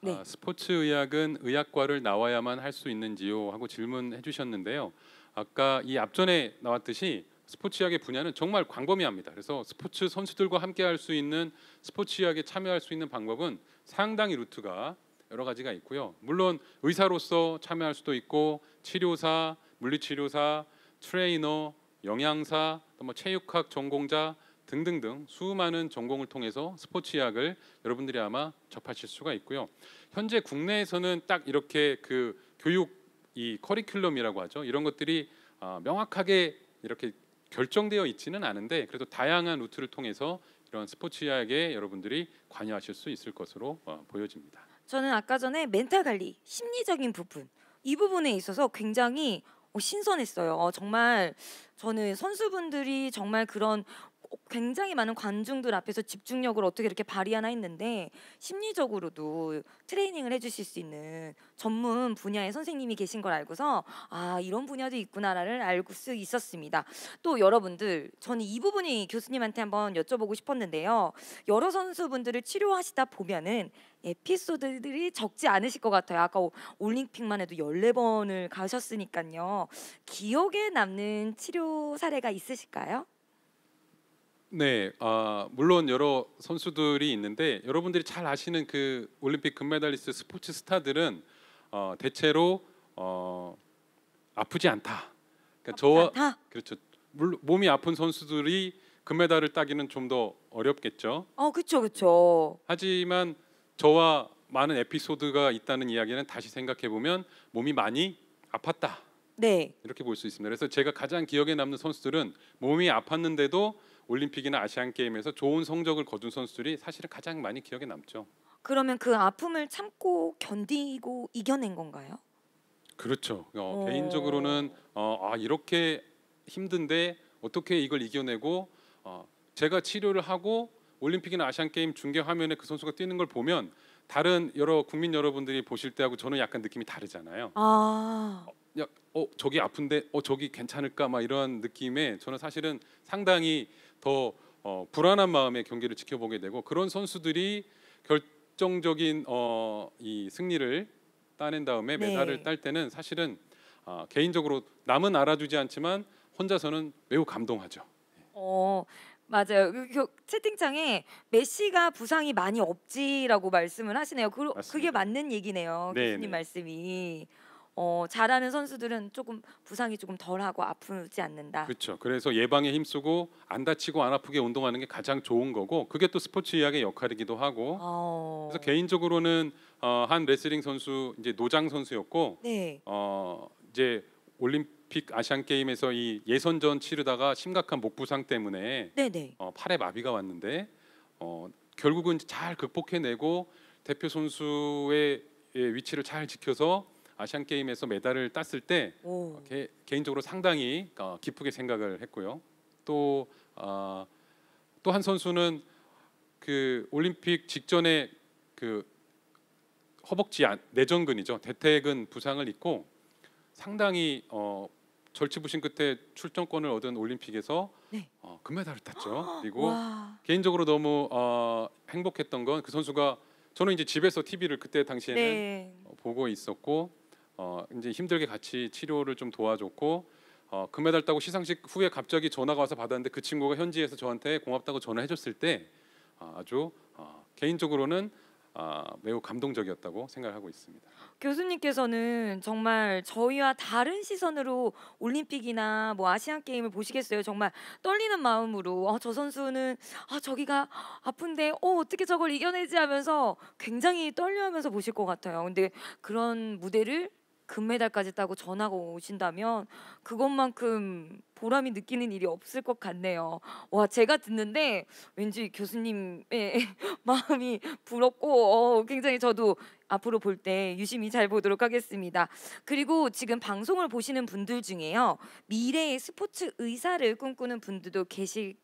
네. 아, 스포츠 의학은 의학과를 나와야만 할 수 있는지요? 하고 질문해 주셨는데요. 아까 이 앞전에 나왔듯이 스포츠 의학의 분야는 정말 광범위합니다. 그래서 스포츠 선수들과 함께 할 수 있는 스포츠 의학에 참여할 수 있는 방법은 상당히 루트가 여러 가지가 있고요. 물론 의사로서 참여할 수도 있고 치료사, 물리치료사, 트레이너, 영양사, 뭐 체육학 전공자 등등등 수많은 전공을 통해서 스포츠의학을 여러분들이 아마 접하실 수가 있고요. 현재 국내에서는 딱 이렇게 그 교육 이 커리큘럼이라고 하죠. 이런 것들이 어, 명확하게 이렇게 결정되어 있지는 않은데 그래도 다양한 루트를 통해서 이런 스포츠의학에 여러분들이 관여하실 수 있을 것으로 어, 보여집니다. 저는 아까 전에 멘탈 관리, 심리적인 부분 이 부분에 있어서 굉장히 어, 신선했어요. 어, 정말 저는 선수분들이 정말 그런 굉장히 많은 관중들 앞에서 집중력을 어떻게 이렇게 발휘하나 했는데 심리적으로도 트레이닝을 해주실 수 있는 전문 분야의 선생님이 계신 걸 알고서 아 이런 분야도 있구나라는 알고 수 있었습니다. 또 여러분들 저는 이 부분이 교수님한테 한번 여쭤보고 싶었는데요. 여러 선수분들을 치료하시다 보면은 에피소드들이 적지 않으실 것 같아요. 아까 올림픽만 해도 14번을 가셨으니까요. 기억에 남는 치료 사례가 있으실까요? 네, 아, 물론 여러 선수들이 있는데 여러분들이 잘 아시는 그 올림픽 금메달리스트 스포츠 스타들은 어, 대체로 어, 아프지 않다. 그러니까 저와 그렇죠. 물, 몸이 아픈 선수들이 금메달을 따기는 좀 더 어렵겠죠. 어, 그렇죠, 그렇죠. 하지만 저와 많은 에피소드가 있다는 이야기는 다시 생각해 보면 몸이 많이 아팠다. 네. 이렇게 볼 수 있습니다. 그래서 제가 가장 기억에 남는 선수들은 몸이 아팠는데도 올림픽이나 아시안 게임에서 좋은 성적을 거둔 선수들이 사실은 가장 많이 기억에 남죠. 그러면 그 아픔을 참고 견디고 이겨낸 건가요? 그렇죠. 어, 개인적으로는 어, 아 이렇게 힘든데 어떻게 이걸 이겨내고 어, 제가 치료를 하고 올림픽이나 아시안 게임 중계 화면에 그 선수가 뛰는 걸 보면 다른 여러 국민 여러분들이 보실 때하고 저는 약간 느낌이 다르잖아요. 아. 어, 야, 어 저기 아픈데 어 저기 괜찮을까 막 이런 느낌에 저는 사실은 상당히 더 어, 불안한 마음에 경기를 지켜보게 되고 그런 선수들이 결정적인 어, 이 승리를 따낸 다음에 네. 메달을 딸 때는 사실은 어, 개인적으로 남은 알아주지 않지만 혼자서는 매우 감동하죠. 어 맞아요. 그 채팅창에 메시가 부상이 많이 없지라고 말씀을 하시네요. 그, 그게 맞는 얘기네요. 네, 교수님 네. 말씀이. 어, 잘하는 선수들은 조금 부상이 조금 덜하고 아프지 않는다. 그렇죠. 그래서 예방에 힘쓰고 안 다치고 안 아프게 운동하는 게 가장 좋은 거고 그게 또 스포츠 의학의 역할이기도 하고. 어... 그래서 개인적으로는 어, 한 레슬링 선수 이제 노장 선수였고 네. 어, 이제 올림픽 아시안 게임에서 이 예선전 치르다가 심각한 목 부상 때문에 네네. 네. 어, 팔에 마비가 왔는데 어, 결국은 잘 극복해내고 대표 선수의 예, 위치를 잘 지켜서 아시안 게임에서 메달을 땄을 때 오. 개, 인적으로 상당히 어, 기쁘게 생각을 했고요. 또 어, 또한 선수는 그 올림픽 직전에 그 허벅지 안, 내전근이죠 대퇴근 부상을 입고 상당히 어, 절치부심 끝에 출전권을 얻은 올림픽에서 네. 어, 금메달을 땄죠. 아, 그리고 와. 개인적으로 너무 어, 행복했던 건 그 선수가 저는 이제 집에서 TV를 그때 당시에는 네. 어, 보고 있었고 어, 이제 힘들게 같이 치료를 좀 도와줬고 어, 금메달 따고 시상식 후에 갑자기 전화가 와서 받았는데 그 친구가 현지에서 저한테 고맙다고 전화해줬을 때 어, 아주 어, 개인적으로는 아, 매우 감동적이었다고 생각하고 있습니다. 교수님께서는 정말 저희와 다른 시선으로 올림픽이나 뭐 아시안 게임을 보시겠어요. 정말 떨리는 마음으로 어, 저 선수는 아, 저기가 아픈데 어, 어떻게 저걸 이겨내지 하면서 굉장히 떨려하면서 보실 것 같아요. 근데 그런 무대를 금메달까지 따고 전화가 오신다면 그것만큼 보람이 느끼는 일이 없을 것 같네요. 와 제가 듣는데 왠지 교수님의 마음이 부럽고 어, 굉장히 저도 앞으로 볼 때 유심히 잘 보도록 하겠습니다. 그리고 지금 방송을 보시는 분들 중에요. 미래의 스포츠 의사를 꿈꾸는 분들도 계실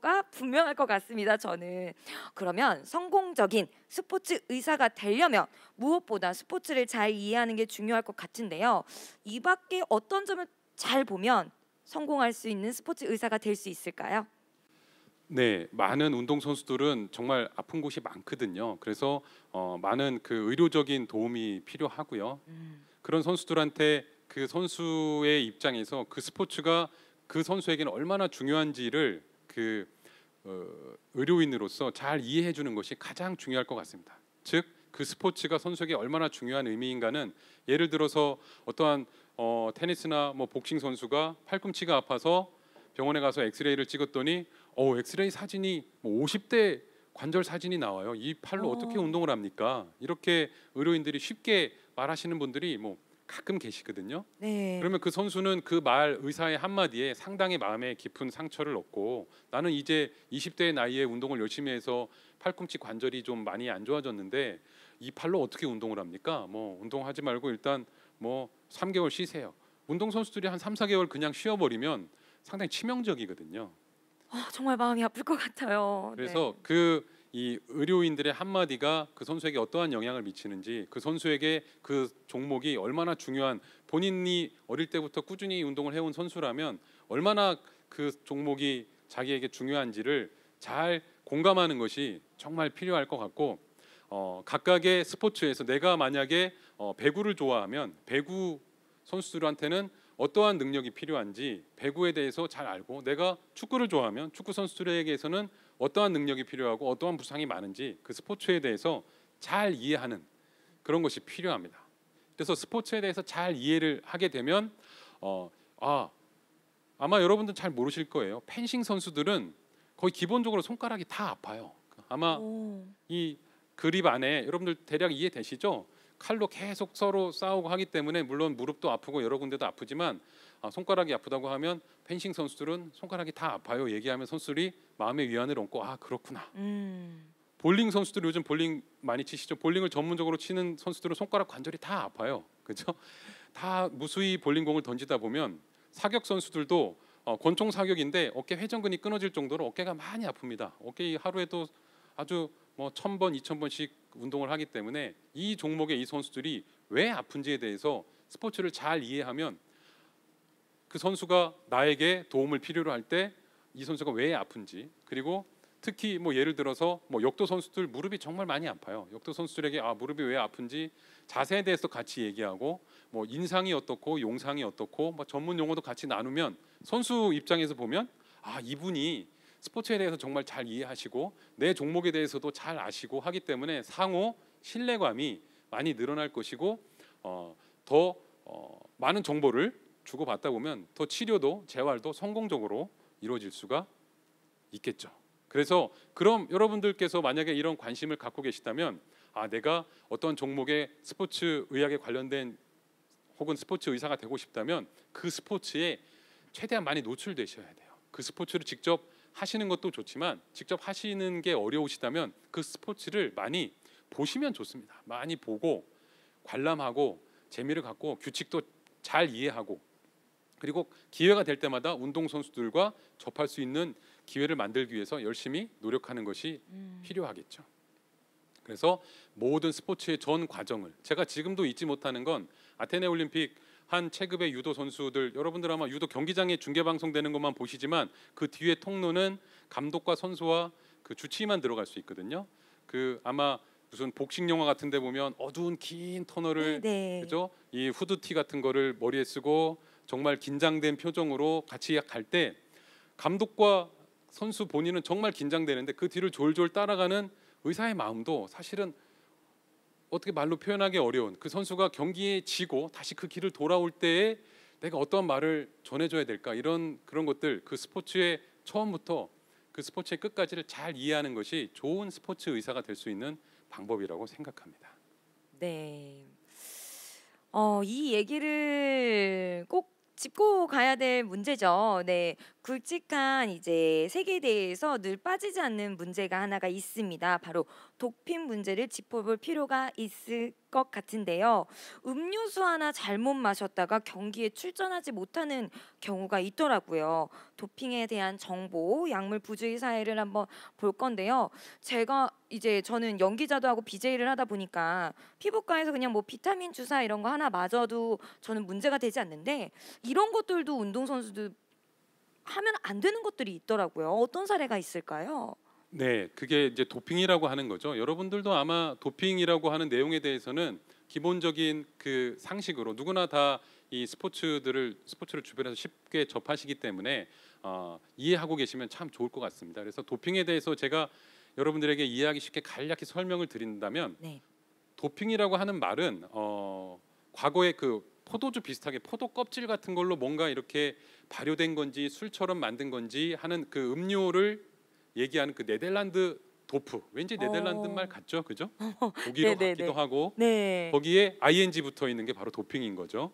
가 분명할 것 같습니다. 저는. 그러면 성공적인 스포츠 의사가 되려면 무엇보다 스포츠를 잘 이해하는 게 중요할 것 같은데요. 이 밖에 어떤 점을 잘 보면 성공할 수 있는 스포츠 의사가 될 수 있을까요? 네, 많은 운동 선수들은 정말 아픈 곳이 많거든요. 그래서 어, 많은 그 의료적인 도움이 필요하고요. 음. 그런 선수들한테 그 선수의 입장에서 그 스포츠가 그 선수에게는 얼마나 중요한지를 그 어, 의료인으로서 잘 이해해 주는 것이 가장 중요할 것 같습니다. 즉그 스포츠가 선수에게 얼마나 중요한 의미인가는 예를 들어서 어떠한 어, 테니스나 뭐 복싱 선수가 팔꿈치가 아파서 병원에 가서 엑스레이를 찍었더니 어, 엑스레이 사진이 뭐 50대 관절 사진이 나와요. 이 팔로 어. 떻게 운동을 합니까? 이렇게 의료인들이 쉽게 말하시는 분들이 뭐 가끔 계시거든요. 네. 그러면 그 선수는 그 말 의사의 한마디에 상당히 마음에 깊은 상처를 얻고 나는 이제 20대의 나이에 운동을 열심히 해서 팔꿈치 관절이 좀 많이 안 좋아졌는데 이 팔로 어떻게 운동을 합니까? 뭐 운동하지 말고 일단 뭐 3개월 쉬세요. 운동 선수들이 한 3, 4개월 그냥 쉬어버리면 상당히 치명적이거든요. 어, 정말 마음이 아플 것 같아요. 네. 그래서 네. 그 그이 의료인들의 한마디가 그 선수에게 어떠한 영향을 미치는지 그 선수에게 그 종목이 얼마나 중요한 본인이 어릴 때부터 꾸준히 운동을 해온 선수라면 얼마나 그 종목이 자기에게 중요한지를 잘 공감하는 것이 정말 필요할 것 같고 어, 각각의 스포츠에서 내가 만약에 어, 배구를 좋아하면 배구 선수들한테는 어떠한 능력이 필요한지 배구에 대해서 잘 알고 내가 축구를 좋아하면 축구 선수들에게서는 어떠한 능력이 필요하고 어떠한 부상이 많은지 그 스포츠에 대해서 잘 이해하는 그런 것이 필요합니다. 그래서 스포츠에 대해서 잘 이해를 하게 되면 어, 아 아마 여러분들 잘 모르실 거예요. 펜싱 선수들은 거의 기본적으로 손가락이 다 아파요. 아마 오. 이 그립 안에 여러분들 대략 이해되시죠? 칼로 계속 서로 싸우고 하기 때문에 물론 무릎도 아프고 여러 군데도 아프지만 아, 손가락이 아프다고 하면 펜싱 선수들은 손가락이 다 아파요. 얘기하면 선수들이 마음의 위안을 얻고아 그렇구나. 음. 볼링 선수들 요즘 볼링 많이 치시죠. 볼링을 전문적으로 치는 선수들은 손가락 관절이 다 아파요. 그죠다 무수히 볼링공을 던지다 보면 사격 선수들도 어, 권총 사격인데 어깨 회전근이 끊어질 정도로 어깨가 많이 아픕니다. 어깨 하루에도 아주 뭐 천번 이천 번씩 운동을 하기 때문에 이 종목의 이 선수들이 왜 아픈지에 대해서 스포츠를 잘 이해하면 그 선수가 나에게 도움을 필요로 할 때 이 선수가 왜 아픈지 그리고 특히 뭐 예를 들어서 뭐 역도 선수들 무릎이 정말 많이 아파요. 역도 선수들에게 아 무릎이 왜 아픈지 자세에 대해서 같이 얘기하고 뭐 인상이 어떻고 용상이 어떻고 뭐 전문 용어도 같이 나누면 선수 입장에서 보면 아 이분이 스포츠에 대해서 정말 잘 이해하시고 내 종목에 대해서도 잘 아시고 하기 때문에 상호 신뢰감이 많이 늘어날 것이고 어, 더 어, 많은 정보를 주고받다 보면 더 치료도 재활도 성공적으로 이루어질 수가 있겠죠. 그래서 그럼 여러분들께서 만약에 이런 관심을 갖고 계시다면 아 내가 어떤 종목의 스포츠 의학에 관련된 혹은 스포츠 의사가 되고 싶다면 그 스포츠에 최대한 많이 노출되셔야 돼요. 그 스포츠를 직접 하시는 것도 좋지만 직접 하시는 게 어려우시다면 그 스포츠를 많이 보시면 좋습니다. 많이 보고 관람하고 재미를 갖고 규칙도 잘 이해하고 그리고 기회가 될 때마다 운동 선수들과 접할 수 있는 기회를 만들기 위해서 열심히 노력하는 것이 음. 필요하겠죠. 그래서 모든 스포츠의 전 과정을 제가 지금도 잊지 못하는 건 아테네 올림픽 한 체급의 유도 선수들 여러분들 아마 유도 경기장에 중계 방송되는 것만 보시지만 그 뒤에 통로는 감독과 선수와 그 주치의만 들어갈 수 있거든요. 그 아마 무슨 복싱 영화 같은데 보면 어두운 긴 터널을 네, 네. 그죠? 이 후드티 같은 거를 머리에 쓰고 정말 긴장된 표정으로 같이 갈 때 감독과 선수 본인은 정말 긴장되는데 그 뒤를 졸졸 따라가는 의사의 마음도 사실은 어떻게 말로 표현하기 어려운 그 선수가 경기에 지고 다시 그 길을 돌아올 때에 내가 어떠한 말을 전해줘야 될까 이런 그런 것들 그 스포츠의 처음부터 그 스포츠의 끝까지를 잘 이해하는 것이 좋은 스포츠 의사가 될 수 있는 방법이라고 생각합니다. 네. 어, 이 얘기를 꼭 짚고 가야 될 문제죠. 네. 굵직한 이제 세계에 대해서 늘 빠지지 않는 문제가 하나가 있습니다. 바로 도핑 문제를 짚어볼 필요가 있을 것 같은데요. 음료수 하나 잘못 마셨다가 경기에 출전하지 못하는 경우가 있더라고요. 도핑에 대한 정보, 약물 부주의 사회를 한번 볼 건데요. 제가 이제 저는 연기자도 하고 BJ를 하다 보니까 피부과에서 그냥 뭐 비타민 주사 이런 거 하나 맞아도 저는 문제가 되지 않는데 이런 것들도 운동선수들 하면 안 되는 것들이 있더라고요. 어떤 사례가 있을까요? 네, 그게 이제 도핑이라고 하는 거죠. 여러분들도 아마 도핑이라고 하는 내용에 대해서는 기본적인 그 상식으로 누구나 다 이 스포츠들을 스포츠를 주변에서 쉽게 접하시기 때문에 어, 이해하고 계시면 참 좋을 것 같습니다. 그래서 도핑에 대해서 제가 여러분들에게 이해하기 쉽게 간략히 설명을 드린다면 네. 도핑이라고 하는 말은 어, 과거에 그 포도주 비슷하게 포도 껍질 같은 걸로 뭔가 이렇게 발효된 건지 술처럼 만든 건지 하는 그 음료를 얘기하는 그 네덜란드 도프 왠지 어. 네덜란드 말 같죠 그죠 독일어 같기도 하고 네. 거기에 ing 붙어 있는 게 바로 도핑인 거죠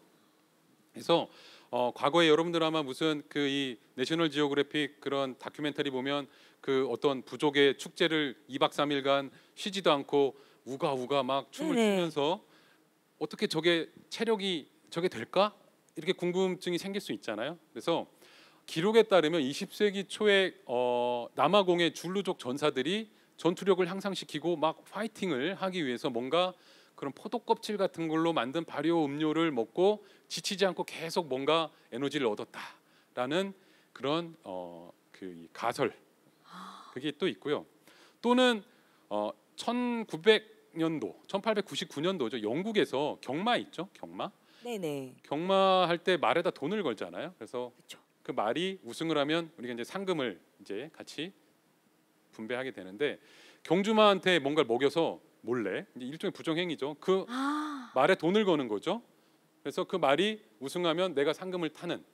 그래서 어, 과거에 여러분들 아마 무슨 그 이 내셔널 지오그래픽 그런 다큐멘터리 보면 그 어떤 부족의 축제를 2박 3일간 쉬지도 않고 우가우가 막 춤을 네네. 추면서 어떻게 저게 체력이 저게 될까 이렇게 궁금증이 생길 수 있잖아요. 그래서 기록에 따르면 20세기 초에 어, 남아공의 줄루족 전사들이 전투력을 향상시키고 막 파이팅을 하기 위해서 뭔가 그런 포도 껍질 같은 걸로 만든 발효 음료를 먹고 지치지 않고 계속 뭔가 에너지를 얻었다라는 그런 어, 그 가설 그게 또 있고요. 또는 어, 1900년도 1899년도죠. 영국에서 경마 있죠. 경마 네네. 경마할 때 말에다 돈을 걸잖아요. 그래서 그쵸. 그 말이 우승을 하면 우리가 이제 상금을 이제 같이 분배하게 되는데 경주마한테 뭔가를 먹여서 몰래 이제 일종의 부정행위죠. 그 아. 말에 돈을 거는 거죠. 그래서 그 말이 우승하면 내가 상금을 타는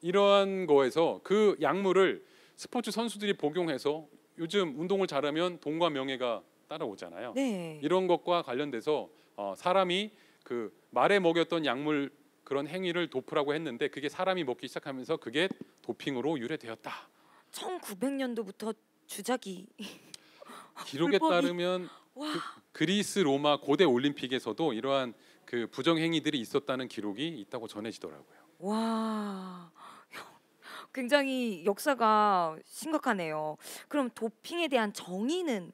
이러한 거에서 그 약물을 스포츠 선수들이 복용해서 요즘 운동을 잘하면 돈과 명예가 따라오잖아요. 네. 이런 것과 관련돼서 어, 사람이 그 말에 먹였던 약물 그런 행위를 도프라고 했는데 그게 사람이 먹기 시작하면서 그게 도핑으로 유래되었다. 1900년도부터 주작이 기록에 따르면 그 그리스 로마 고대 올림픽에서도 이러한 그 부정 행위들이 있었다는 기록이 있다고 전해지더라고요. 와. 굉장히 역사가 심각하네요. 그럼 도핑에 대한 정의는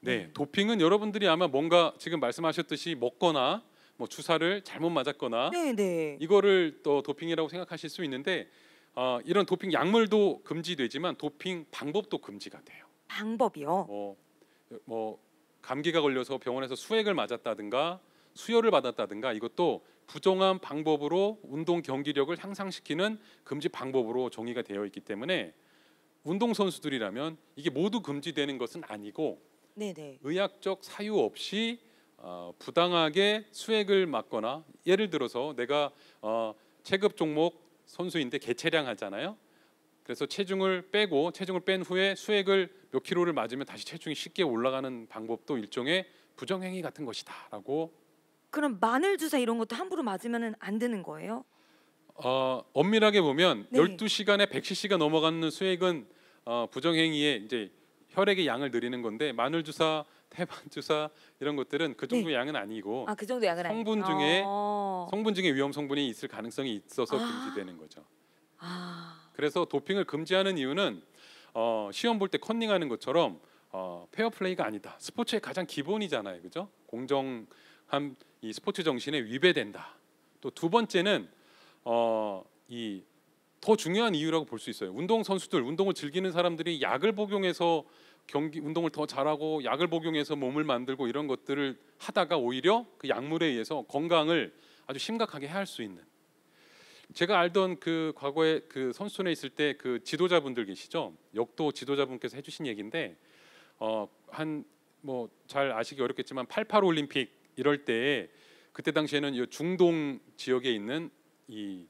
네, 음. 도핑은 여러분들이 아마 뭔가 지금 말씀하셨듯이 먹거나 뭐 주사를 잘못 맞았거나 네네. 네. 이거를 또 도핑이라고 생각하실 수 있는데 어, 이런 도핑 약물도 금지되지만 도핑 방법도 금지가 돼요. 방법이요? 뭐, 뭐 감기가 걸려서 병원에서 수액을 맞았다든가 수혈을 받았다든가 이것도 부정한 방법으로 운동 경기력을 향상시키는 금지 방법으로 정의가 되어 있기 때문에 운동 선수들이라면 이게 모두 금지되는 것은 아니고 네네. 네. 의학적 사유 없이 어, 부당하게 수액을맞거나 예를 들어서 내가 어, 체급 종목 선수인데 개체량 하잖아요. 그래서 체중을 빼고 체중을 뺀 후에 수액을 몇 킬로를 맞으면 다시 체중이 쉽게 올라가는 방법도 일종의 부정행위 같은 것이다라고. 그럼 마늘 주사 이런 것도 함부로 맞으면 안 되는 거예요? 어, 엄밀하게 보면 네. 12시간에 100cc가 넘어가는 수액은 어, 부정행위에 이제 혈액의 양을 늘리는 건데 마늘 주사 태반주사 이런 것들은 그 정도 네. 양은 아니고 아, 그 정도 양은 성분 아니... 중에 어... 성분 중에 위험 성분이 있을 가능성이 있어서 아... 금지되는 거죠. 아... 그래서 도핑을 금지하는 이유는 어, 시험 볼 때 컨닝하는 것처럼 어, 페어플레이가 아니다. 스포츠의 가장 기본이잖아요, 그죠? 공정한 이 스포츠 정신에 위배된다. 또 두 번째는 어, 이더 중요한 이유라고 볼 수 있어요. 운동 선수들, 운동을 즐기는 사람들이 약을 복용해서 경기 운동을 더 잘하고 약을 복용해서 몸을 만들고 이런 것들을 하다가 오히려 그 약물에 의해서 건강을 아주 심각하게 해할 수 있는 제가 알던 그 과거에 그 선수촌에 있을 때 그 지도자분들 계시죠 역도 지도자분께서 해주신 얘기인데 어, 한 뭐 잘 아시기 어렵겠지만 88 올림픽 이럴 때에 그때 당시에는 이 중동 지역에 있는 이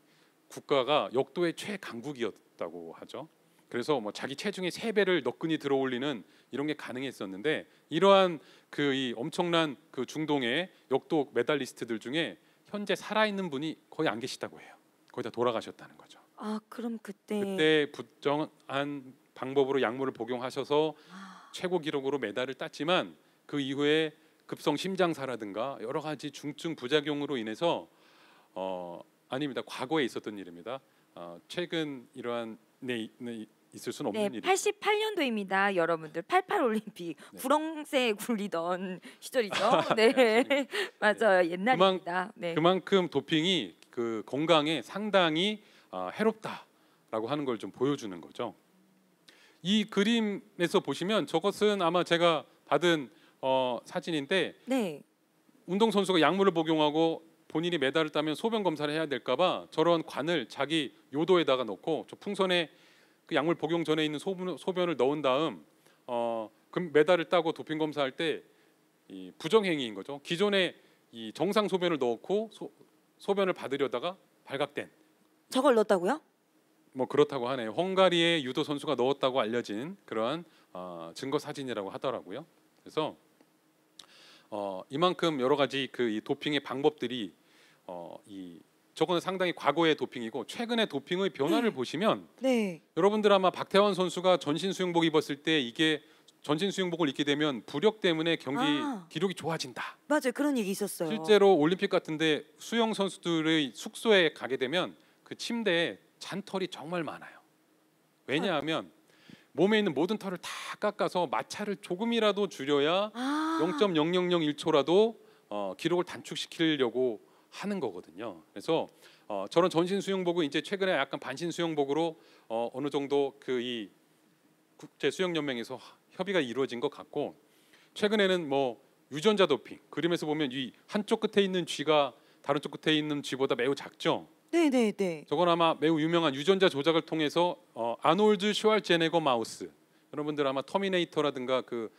국가가 역도의 최강국이었다고 하죠. 그래서 뭐 자기 체중의 세 배를 너끈히 들어올리는 이런 게 가능했었는데 이러한 그 이 엄청난 그 중동의 역도 메달리스트들 중에 현재 살아있는 분이 거의 안 계시다고 해요. 거의 다 돌아가셨다는 거죠. 아 그럼 그때 그때 부정한 방법으로 약물을 복용하셔서 아... 최고 기록으로 메달을 땄지만 그 이후에 급성 심장사라든가 여러 가지 중증 부작용으로 인해서 어 아닙니다 과거에 있었던 일입니다. 어, 최근 이러한 네, 네, 있을 수는 네, 없는 네, 일이 88년도입니다. 여러분들 88 올림픽 네. 구렁쇠 굴리던 시절이죠. 네. 네 맞아요. 네. 옛날입니다. 네. 그만큼 도핑이 그 건강에 상당히 어, 해롭다라고 하는 걸 좀 보여주는 거죠. 이 그림에서 보시면 저것은 아마 제가 받은 어, 사진인데 네. 운동 선수가 약물을 복용하고 본인이 메달을 따면 소변 검사를 해야 될까봐 저런 관을 자기 요도에다가 넣고 저 풍선에 그 약물 복용 전에 있는 소변, 을 넣은 다음 어, 메달을 따고 도핑 검사할 때 부정 행위인 거죠. 기존에 정상 소변을 넣고 소, 변을 받으려다가 발각된. 저걸 넣었다고요? 뭐 그렇다고 하네요. 헝가리의 유도 선수가 넣었다고 알려진 그러한 어, 증거 사진이라고 하더라고요. 그래서 어, 이만큼 여러 가지 그 도핑의 방법들이 어, 이 저거는 상당히 과거의 도핑이고 최근의 도핑의 변화를 네. 보시면 네. 여러분들 아마 박태환 선수가 전신 수영복 입었을 때 이게 전신 수영복을 입게 되면 부력 때문에 경기 아. 기록이 좋아진다. 맞아요. 그런 얘기 있었어요. 실제로 올림픽 같은데 수영 선수들의 숙소에 가게 되면 그 침대에 잔털이 정말 많아요. 왜냐하면 몸에 있는 모든 털을 다 깎아서 마찰을 조금이라도 줄여야 아. 0.0001초라도 어, 기록을 단축시키려고 하는 거거든요. 그래서 어, 저런 전신 수영복은 이제 최근에 약간 반신 수영복으로 어, 어느 정도 그이 국제 수영 연맹에서 협의가 이루어진 것 같고 최근에는 뭐 유전자 도핑 그림에서 보면 이 한쪽 끝에 있는 쥐가 다른 쪽 끝에 있는 쥐보다 매우 작죠. 네네네. 네, 네. 저건 아마 매우 유명한 유전자 조작을 통해서 어, 아놀드 슈왈제네거 마우스 여러분들 아마 터미네이터라든가 그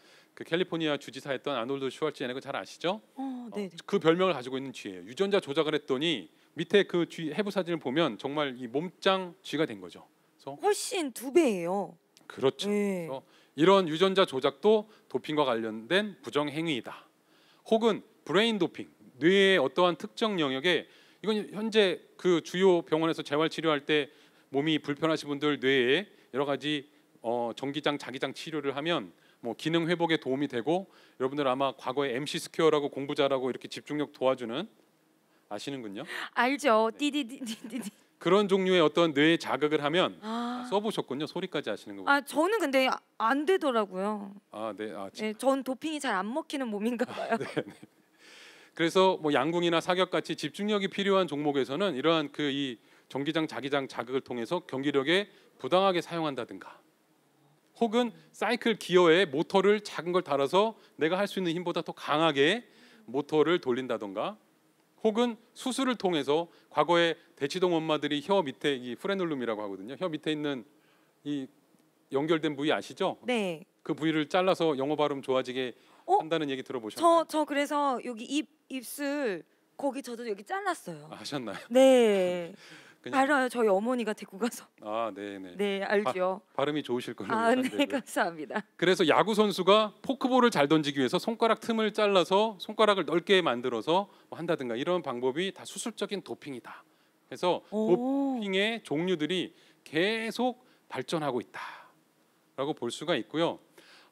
그 캘리포니아 주지사였던 아놀드 슈왈츠제네거 잘 아시죠? 어, 어, 그 별명을 가지고 있는 쥐예요. 유전자 조작을 했더니 밑에 그 쥐 해부 사진을 보면 정말 이 몸짱 쥐가 된 거죠. 그래서 훨씬 두 배예요. 그렇죠. 네. 그래서 이런 유전자 조작도 도핑과 관련된 부정 행위이다. 혹은 브레인 도핑, 뇌의 어떠한 특정 영역에 이건 현재 그 주요 병원에서 재활 치료할 때 몸이 불편하신 분들 뇌에 여러 가지 어, 전기장 자기장 치료를 하면 뭐 기능 회복에 도움이 되고 여러분들 아마 과거에 MC 스퀘어라고 공부 잘하고 이렇게 집중력 도와주는 아시는군요. 알죠. 디디디디디. 네. 그런 종류의 어떤 뇌 자극을 하면 아. 아... 써보셨군요. 소리까지 아시는 거고. 아 저는 근데 안 되더라고요. 아 네. 아, 네, 전 도핑이 잘 안 먹히는 몸인가 아, 봐요. 아, 네. 그래서 뭐 양궁이나 사격 같이 집중력이 필요한 종목에서는 이러한 그 이 전기장 자기장 자극을 통해서 경기력에 부당하게 사용한다든가 혹은 사이클 기어에 모터를 작은 걸 달아서 내가 할 수 있는 힘보다 더 강하게 모터를 돌린다던가 혹은 수술을 통해서 과거에 대치동 엄마들이 혀 밑에 이 프레놀룸이라고 하거든요. 혀 밑에 있는 이 연결된 부위 아시죠? 네. 그 부위를 잘라서 영어 발음 좋아지게 어? 한다는 얘기 들어보셨나요? 저, 저 그래서 여기 입 입술 거기 저도 여기 잘랐어요. 아, 셨나요 네. 알아요. 저희 어머니가 데리고 가서. 아, 네네. 네. 네, 알죠. 바, 발음이 좋으실 걸로. 아, 네, 감사합니다. 그래서 야구 선수가 포크볼을 잘 던지기 위해서 손가락 틈을 잘라서 손가락을 넓게 만들어서 뭐 한다든가 이런 방법이 다 수술적인 도핑이다. 그래서 오. 도핑의 종류들이 계속 발전하고 있다라고 볼 수가 있고요.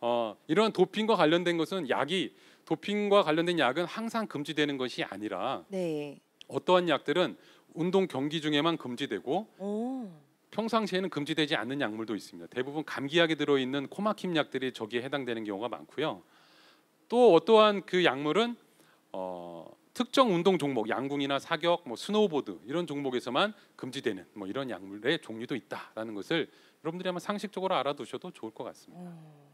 어, 이러 도핑과 관련된 것은 약이 도핑과 관련된 약은 항상 금지되는 것이 아니라 네. 어떠한 약들은 운동 경기 중에만 금지되고 오. 평상시에는 금지되지 않는 약물도 있습니다. 대부분 감기약에 들어있는 코막힘 약들이 저기에 해당되는 경우가 많고요. 또 어떠한 그 약물은 어, 특정 운동 종목, 양궁이나 사격, 뭐 스노우보드 이런 종목에서만 금지되는 뭐 이런 약물의 종류도 있다라는 것을 여러분들이 아마 상식적으로 알아두셔도 좋을 것 같습니다. 음.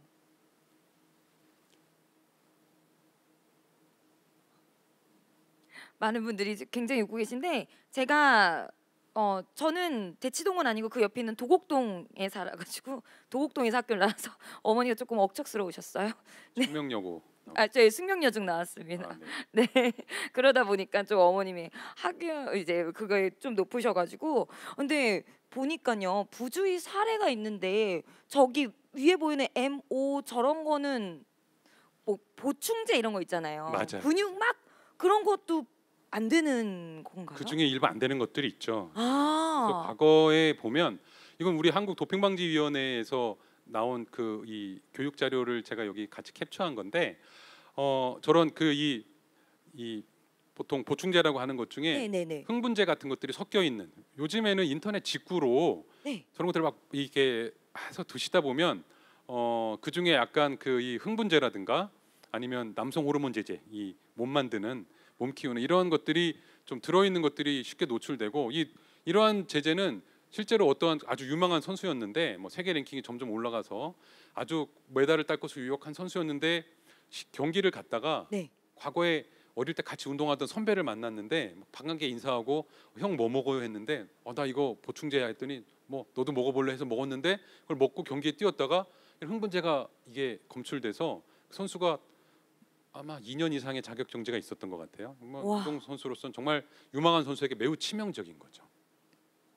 많은 분들이 굉장히 웃고 계신데 제가 어 저는 대치동은 아니고 그 옆에 있는 도곡동에 살아가지고 도곡동에서 학교를 나와서 어머니가 조금 억척스러우셨어요. 네. 숙명여고. 아, 저희 숙명여중 나왔습니다. 아, 네. 네. 그러다 보니까 좀 어머님이 학교 이제 그거에 좀 높으셔가지고 근데 보니까요 부주의 사례가 있는데 저기 위에 보이는 MO 저런 거는 뭐 보충제 이런 거 있잖아요. 맞아요. 근육 막 그런 것도 안 되는 건가요? 그 중에 일부 안 되는 것들이 있죠. 아 그 과거에 보면 이건 우리 한국 도핑방지위원회에서 나온 그 이 교육 자료를 제가 여기 같이 캡처한 건데 어 저런 그 이이 이 보통 보충제라고 하는 것 중에 네네네. 네, 네. 흥분제 같은 것들이 섞여 있는 요즘에는 인터넷 직구로 네. 저런 것들 막 이렇게 해서 드시다 보면 어 그중에 약간 그 이 흥분제라든가 아니면 남성 호르몬 제제 이 몸 만드는 몸 키우는 이러한 것들이 좀 들어있는 것들이 쉽게 노출되고 이 이러한 제재는 실제로 어떠한 아주 유망한 선수였는데 뭐 세계 랭킹이 점점 올라가서 아주 메달을 딸 것으로 유력한 선수였는데 경기를 갔다가 네. 과거에 어릴 때 같이 운동하던 선배를 만났는데 뭐 반갑게 인사하고 형 뭐 먹어요 했는데 어 나 이거 보충제야 했더니 뭐 너도 먹어볼래 해서 먹었는데 그걸 먹고 경기에 뛰었다가 흥분제가 이게 검출돼서 그 선수가 아마 2년 이상의 자격 정지가 있었던 것 같아요. 뭐 운동 선수로서는 정말 유망한 선수에게 매우 치명적인 거죠.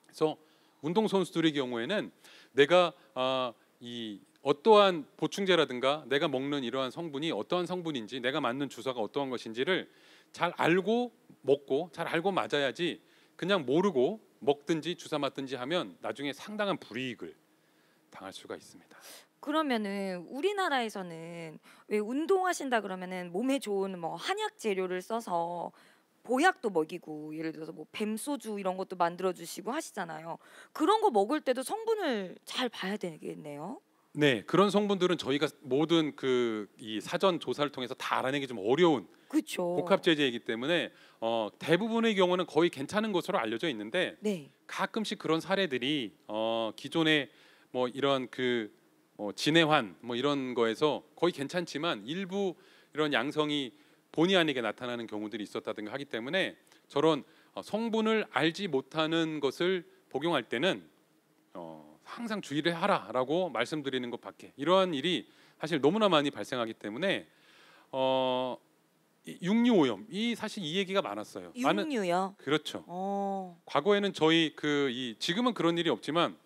그래서 운동 선수들의 경우에는 내가 아, 이 어떠한 보충제라든가 내가 먹는 이러한 성분이 어떠한 성분인지 내가 맞는 주사가 어떠한 것인지를 잘 알고 먹고 잘 알고 맞아야지 그냥 모르고 먹든지 주사 맞든지 하면 나중에 상당한 불이익을 당할 수가 있습니다. 그러면은 우리나라에서는 왜 운동하신다 그러면은 몸에 좋은 뭐 한약 재료를 써서 보약도 먹이고 예를 들어서 뭐 뱀소주 이런 것도 만들어 주시고 하시잖아요. 그런 거 먹을 때도 성분을 잘 봐야 되겠네요. 네, 그런 성분들은 저희가 모든 그 이 사전 조사를 통해서 다 알아내기 좀 어려운 그쵸. 복합 제재이기 때문에 어, 대부분의 경우는 거의 괜찮은 것으로 알려져 있는데 네. 가끔씩 그런 사례들이 어, 기존에 뭐 이런 그 어, 진해환 뭐 이런 거에서 거의 괜찮지만 일부 이런 양성이 본의 아니게 나타나는 경우들이 있었다든가 하기 때문에 저런 어, 성분을 알지 못하는 것을 복용할 때는 어, 항상 주의를 하라라고 말씀드리는 것밖에 이러한 일이 사실 너무나 많이 발생하기 때문에 어, 육류오염 이 사실 이 얘기가 많았어요. 육류요? 그렇죠. 오. 어. 과거에는 저희 그이 지금은 그런 일이 없지만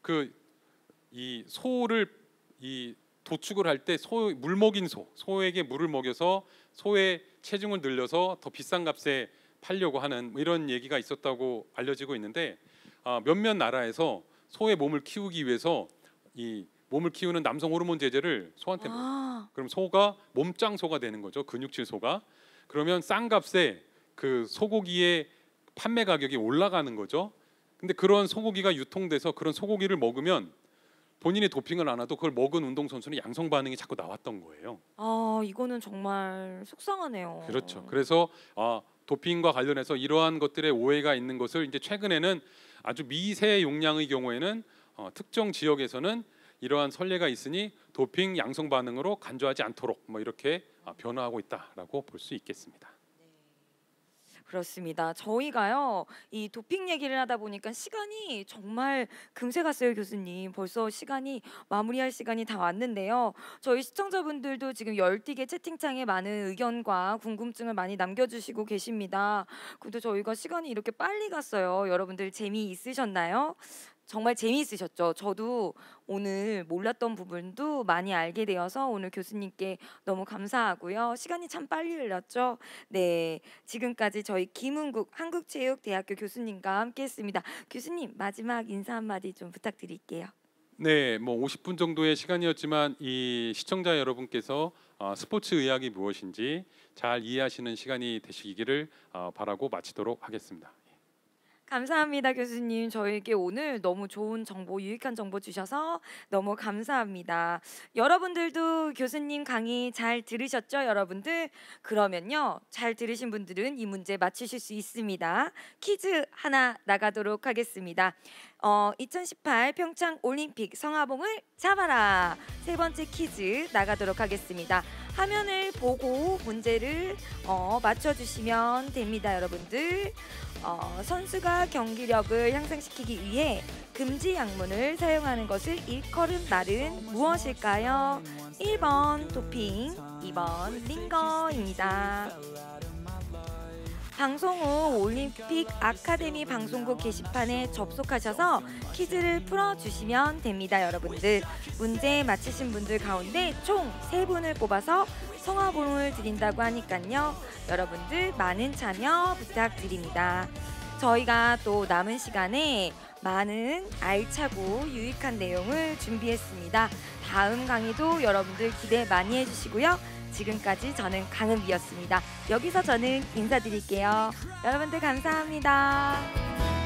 그이 소를 이 도축을 할 때소물 먹인 소 소에게 물을 먹여서 소의 체중을 늘려서 더 비싼 값에 팔려고 하는 이런 얘기가 있었다고 알려지고 있는데 아, 몇몇 나라에서 소의 몸을 키우기 위해서 이 몸을 키우는 남성 호르몬 제제를 소한테 아~ 그럼 소가 몸짱 소가 되는 거죠 근육질 소가 그러면 싼 값에 그 소고기의 판매 가격이 올라가는 거죠 근데 그런 소고기가 유통돼서 그런 소고기를 먹으면 본인이 도핑을 안해도 그걸 먹은 운동 선수는 양성 반응이 자꾸 나왔던 거예요. 아 이거는 정말 속상하네요. 그렇죠. 그래서 아, 도핑과 관련해서 이러한 것들의 오해가 있는 것을 이제 최근에는 아주 미세 용량의 경우에는 어, 특정 지역에서는 이러한 선례가 있으니 도핑 양성 반응으로 간주하지 않도록 뭐 이렇게 아, 변화하고 있다라고 볼 수 있겠습니다. 그렇습니다. 저희가요 이 도핑 얘기를 하다 보니까 시간이 정말 금세 갔어요 교수님. 벌써 시간이 마무리할 시간이 다 왔는데요. 저희 시청자분들도 지금 열띠게 채팅창에 많은 의견과 궁금증을 많이 남겨주시고 계십니다. 근데 저희가 시간이 이렇게 빨리 갔어요. 여러분들 재미 있으셨나요? 정말 재미있으셨죠. 저도 오늘 몰랐던 부분도 많이 알게 되어서 오늘 교수님께 너무 감사하고요. 시간이 참 빨리 흘렀죠. 네, 지금까지 저희 김은국 한국체육대학교 교수님과 함께했습니다. 교수님 마지막 인사 한마디 좀 부탁드릴게요. 네, 뭐 50분 정도의 시간이었지만 이 시청자 여러분께서 어, 스포츠 의학이 무엇인지 잘 이해하시는 시간이 되시기를 어, 바라고 마치도록 하겠습니다. 감사합니다, 교수님. 저에게 오늘 너무 좋은 정보, 유익한 정보 주셔서 너무 감사합니다. 여러분들도 교수님 강의 잘 들으셨죠, 여러분들? 그러면요, 잘 들으신 분들은 이 문제 맞추실 수 있습니다. 퀴즈 하나 나가도록 하겠습니다. 어, 2018 평창 올림픽 성화봉을 잡아라 세 번째 퀴즈 나가도록 하겠습니다. 화면을 보고 문제를 어, 맞춰주시면 됩니다 여러분들. 어, 선수가 경기력을 향상시키기 위해 금지 약물을 사용하는 것을 일컬은 말은 무엇일까요? 1번 도핑, 2번 링거입니다. 방송 후 올림픽 아카데미 방송국 게시판에 접속하셔서 퀴즈를 풀어주시면 됩니다, 여러분들. 문제 맞히신 분들 가운데 총 세분을 뽑아서 성화봉을 드린다고 하니깐요 여러분들 많은 참여 부탁드립니다. 저희가 또 남은 시간에 많은 알차고 유익한 내용을 준비했습니다. 다음 강의도 여러분들 기대 많이 해주시고요. 지금까지 저는 강은비였습니다. 여기서 저는 인사드릴게요. 여러분들 감사합니다.